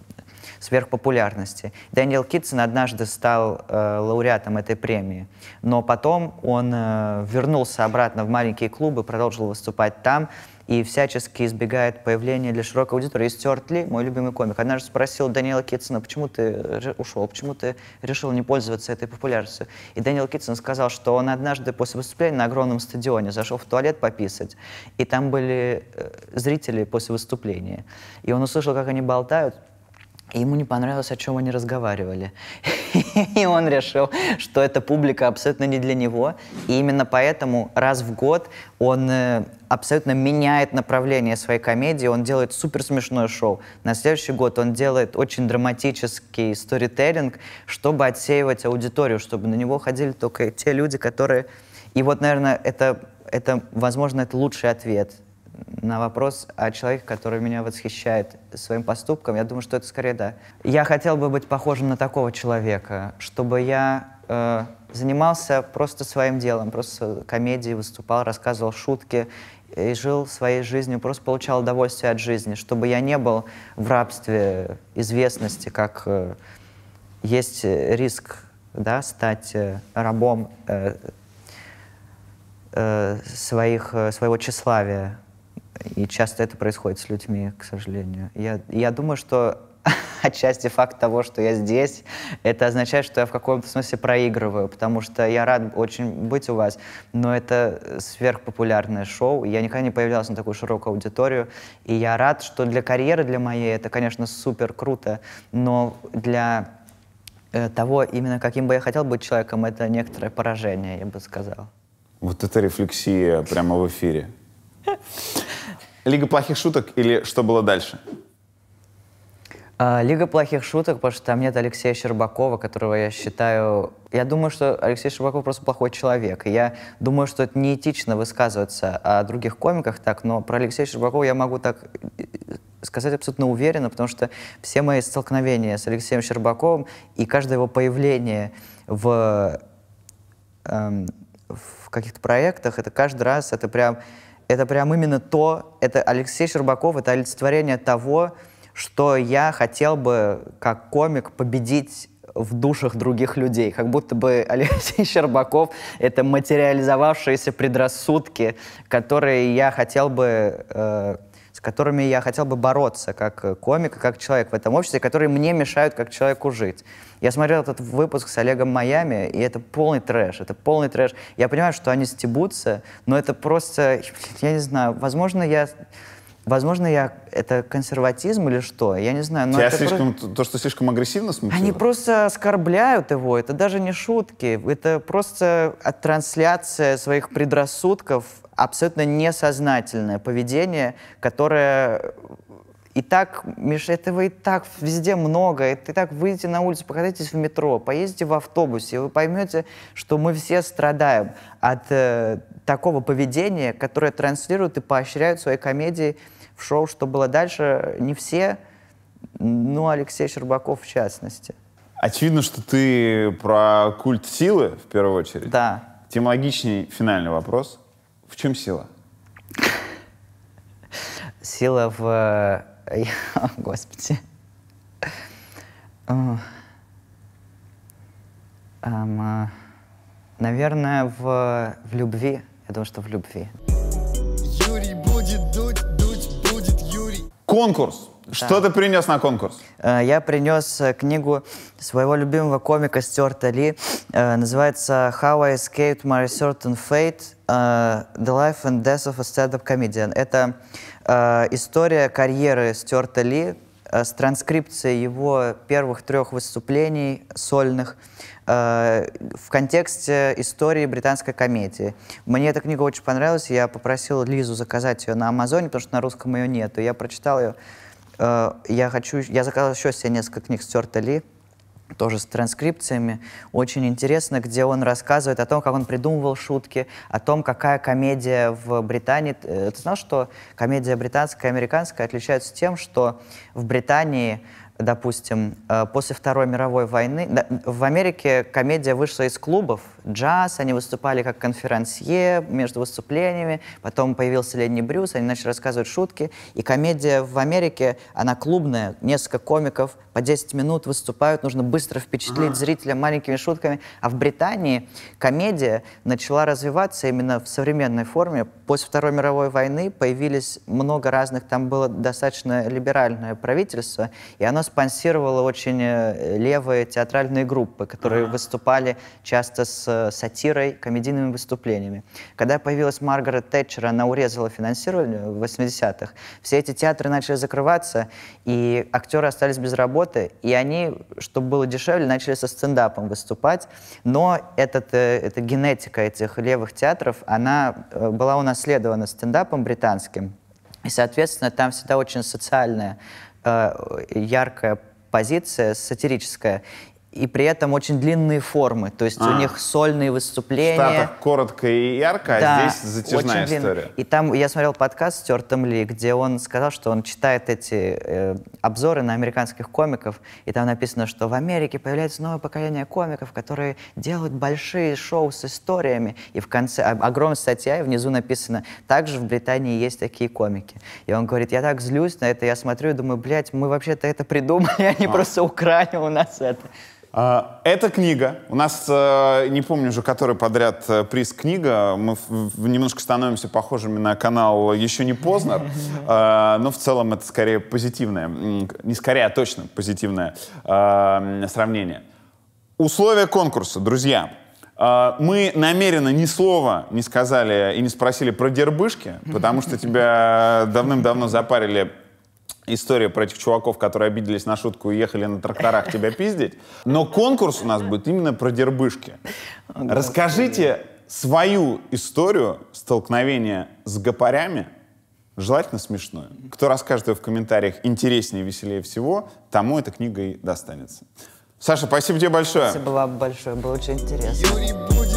сверхпопулярности. Дэниел Китсон однажды стал э, лауреатом этой премии, но потом он э, вернулся обратно в маленькие клубы, продолжил выступать там, и всячески избегает появления для широкой аудитории. И Стюарт Ли, мой любимый комик, однажды спросил Даниэла Китсона, почему ты ушел, почему ты решил не пользоваться этой популярностью. И Даниэл Китсон сказал, что он однажды после выступления на огромном стадионе зашел в туалет пописать, и там были э, зрители после выступления. И он услышал, как они болтают, и ему не понравилось, о чем они разговаривали. (laughs) И он решил, что эта публика абсолютно не для него. И именно поэтому раз в год он э, абсолютно меняет направление своей комедии. Он делает супер смешное шоу. На следующий год он делает очень драматический сторителлинг, чтобы отсеивать аудиторию, чтобы на него ходили только те люди, которые... И вот, наверное, это, это возможно, это лучший ответ на вопрос о человеке, который меня восхищает своим поступком, я думаю, что это скорее да. Я хотел бы быть похожим на такого человека, чтобы я э, занимался просто своим делом, просто комедией выступал, рассказывал шутки и жил своей жизнью, просто получал удовольствие от жизни, чтобы я не был в рабстве известности, как э, есть риск да, стать э, рабом э, э, своих, э, своего тщеславия. И часто это происходит с людьми, к сожалению. Я, я думаю, что (laughs) отчасти факт того, что я здесь, это означает, что я в каком-то смысле проигрываю, потому что я рад очень быть у вас, но это сверхпопулярное шоу, я никогда не появлялся на такую широкую аудиторию, и я рад, что для карьеры, для моей, это, конечно, супер круто, но для э, того, именно каким бы я хотел быть человеком, это некоторое поражение, я бы сказал. Вот это рефлексия прямо в эфире. (laughs) Лига плохих шуток или что было дальше? А, Лига плохих шуток, потому что там нет Алексея Щербакова, которого я считаю... Я думаю, что Алексей Щербаков просто плохой человек. я думаю, что это неэтично высказываться о других комиках так, но про Алексея Щербакова я могу так э, сказать абсолютно уверенно, потому что все мои столкновения с Алексеем Щербаковым и каждое его появление в, эм, в каких-то проектах, это каждый раз, это прям это прям именно то, это Алексей Щербаков, это олицетворение того, что я хотел бы как комик победить в душах других людей. Как будто бы (laughs) Алексей Щербаков — это материализовавшиеся предрассудки, которые я хотел бы э, с которыми я хотел бы бороться как э, комик, как человек в этом обществе, которые мне мешают как человеку жить. Я смотрел этот выпуск с Олегом Майами, и это полный трэш, это полный трэш. Я понимаю, что они стебутся, но это просто, (laughs) я не знаю, возможно, я Возможно, я это консерватизм или что, я не знаю. Но Тебя это слишком, просто... То, что слишком агрессивно смутило? Они просто оскорбляют его, это даже не шутки, это просто трансляция своих предрассудков абсолютно несознательное поведение, которое э, и так, Миша, этого и так везде много. Это и так выйдите на улицу, покатайтесь в метро, поездите в автобусе, и вы поймете, что мы все страдаем от э, такого поведения, которое транслируют и поощряют свои комедии в шоу «Что было дальше?» не все, ну, Алексей Щербаков в частности. Очевидно, что ты про культ силы в первую очередь. Да. Тем логичнее финальный вопрос – в чем сила? Сила в... Э, господи. Э, наверное, в, в любви. Я думаю, что в любви. Юрий будет дуть, дуть будет Юрий. Конкурс что ты принес на конкурс? Э, я принес э, книгу своего любимого комика Стюарта Ли. Э, называется «How I Escaped My Certain Fate. The Life and Death of a Stand-Up Comedian». Это история карьеры Стюарта Ли с транскрипцией его первых трех выступлений сольных в контексте истории британской комедии. Мне эта книга очень понравилась, я попросил Лизу заказать ее на Амазоне, потому что на русском ее нет. я прочитал ее Э, я хочу, я заказал еще себе несколько книг Стюарта Ли, тоже с транскрипциями. Очень интересно, где он рассказывает о том, как он придумывал шутки, о том, какая комедия в Британии. Э, ты знал, что комедия британская и американская отличаются тем, что в Британии допустим, э, после Второй мировой войны. В Америке комедия вышла из клубов, джаз, они выступали как конферансье между выступлениями, потом появился Ленни Брюс, они начали рассказывать шутки, и комедия в Америке, она клубная, несколько комиков по 10 минут выступают, нужно быстро впечатлить ага. зрителя маленькими шутками, а в Британии комедия начала развиваться именно в современной форме. После Второй мировой войны появились много разных, там было достаточно либеральное правительство, и оно спонсировала очень э, левые театральные группы, которые ага. выступали часто с э, сатирой, комедийными выступлениями. Когда появилась Маргарет Тэтчер, она урезала финансирование в 80-х. Все эти театры начали закрываться, и актеры остались без работы, и они, чтобы было дешевле, начали со стендапом выступать. Но этот, э, эта генетика этих левых театров, она была унаследована стендапом британским. И, соответственно, там всегда очень социальная Э, яркая позиция сатирическая и при этом очень длинные формы. То есть а. у них сольные выступления. В Штатах коротко и ярко, а да, а здесь затяжная очень история. И там я смотрел подкаст с Тёртом Ли, где он сказал, что он читает эти э, обзоры на американских комиков, и там написано, что в Америке появляется новое поколение комиков, которые делают большие шоу с историями. И в конце а, огромная статья, и внизу написано, также в Британии есть такие комики. И он говорит, я так злюсь на это, я смотрю и думаю, блядь, мы вообще-то это придумали, они (laughs) а, а. просто украли у нас это. А, эта книга, у нас, э, не помню уже, который подряд э, приз книга, мы немножко становимся похожими на канал «Еще не поздно», (laughs) э, но в целом это скорее позитивное, не скорее, а точно позитивное сравнение. Условия конкурса, друзья. Мы намеренно ни слова не сказали и не спросили про дербышки, потому что (laughs) тебя давным-давно запарили история про этих чуваков, которые обиделись на шутку и ехали на тракторах тебя пиздить. Но конкурс у нас будет именно про дербышки. Расскажите свою историю столкновения с гопарями, желательно смешную. Кто расскажет ее в комментариях интереснее, веселее всего, тому эта книга и достанется. Саша, спасибо тебе большое. Спасибо большое, было очень интересно.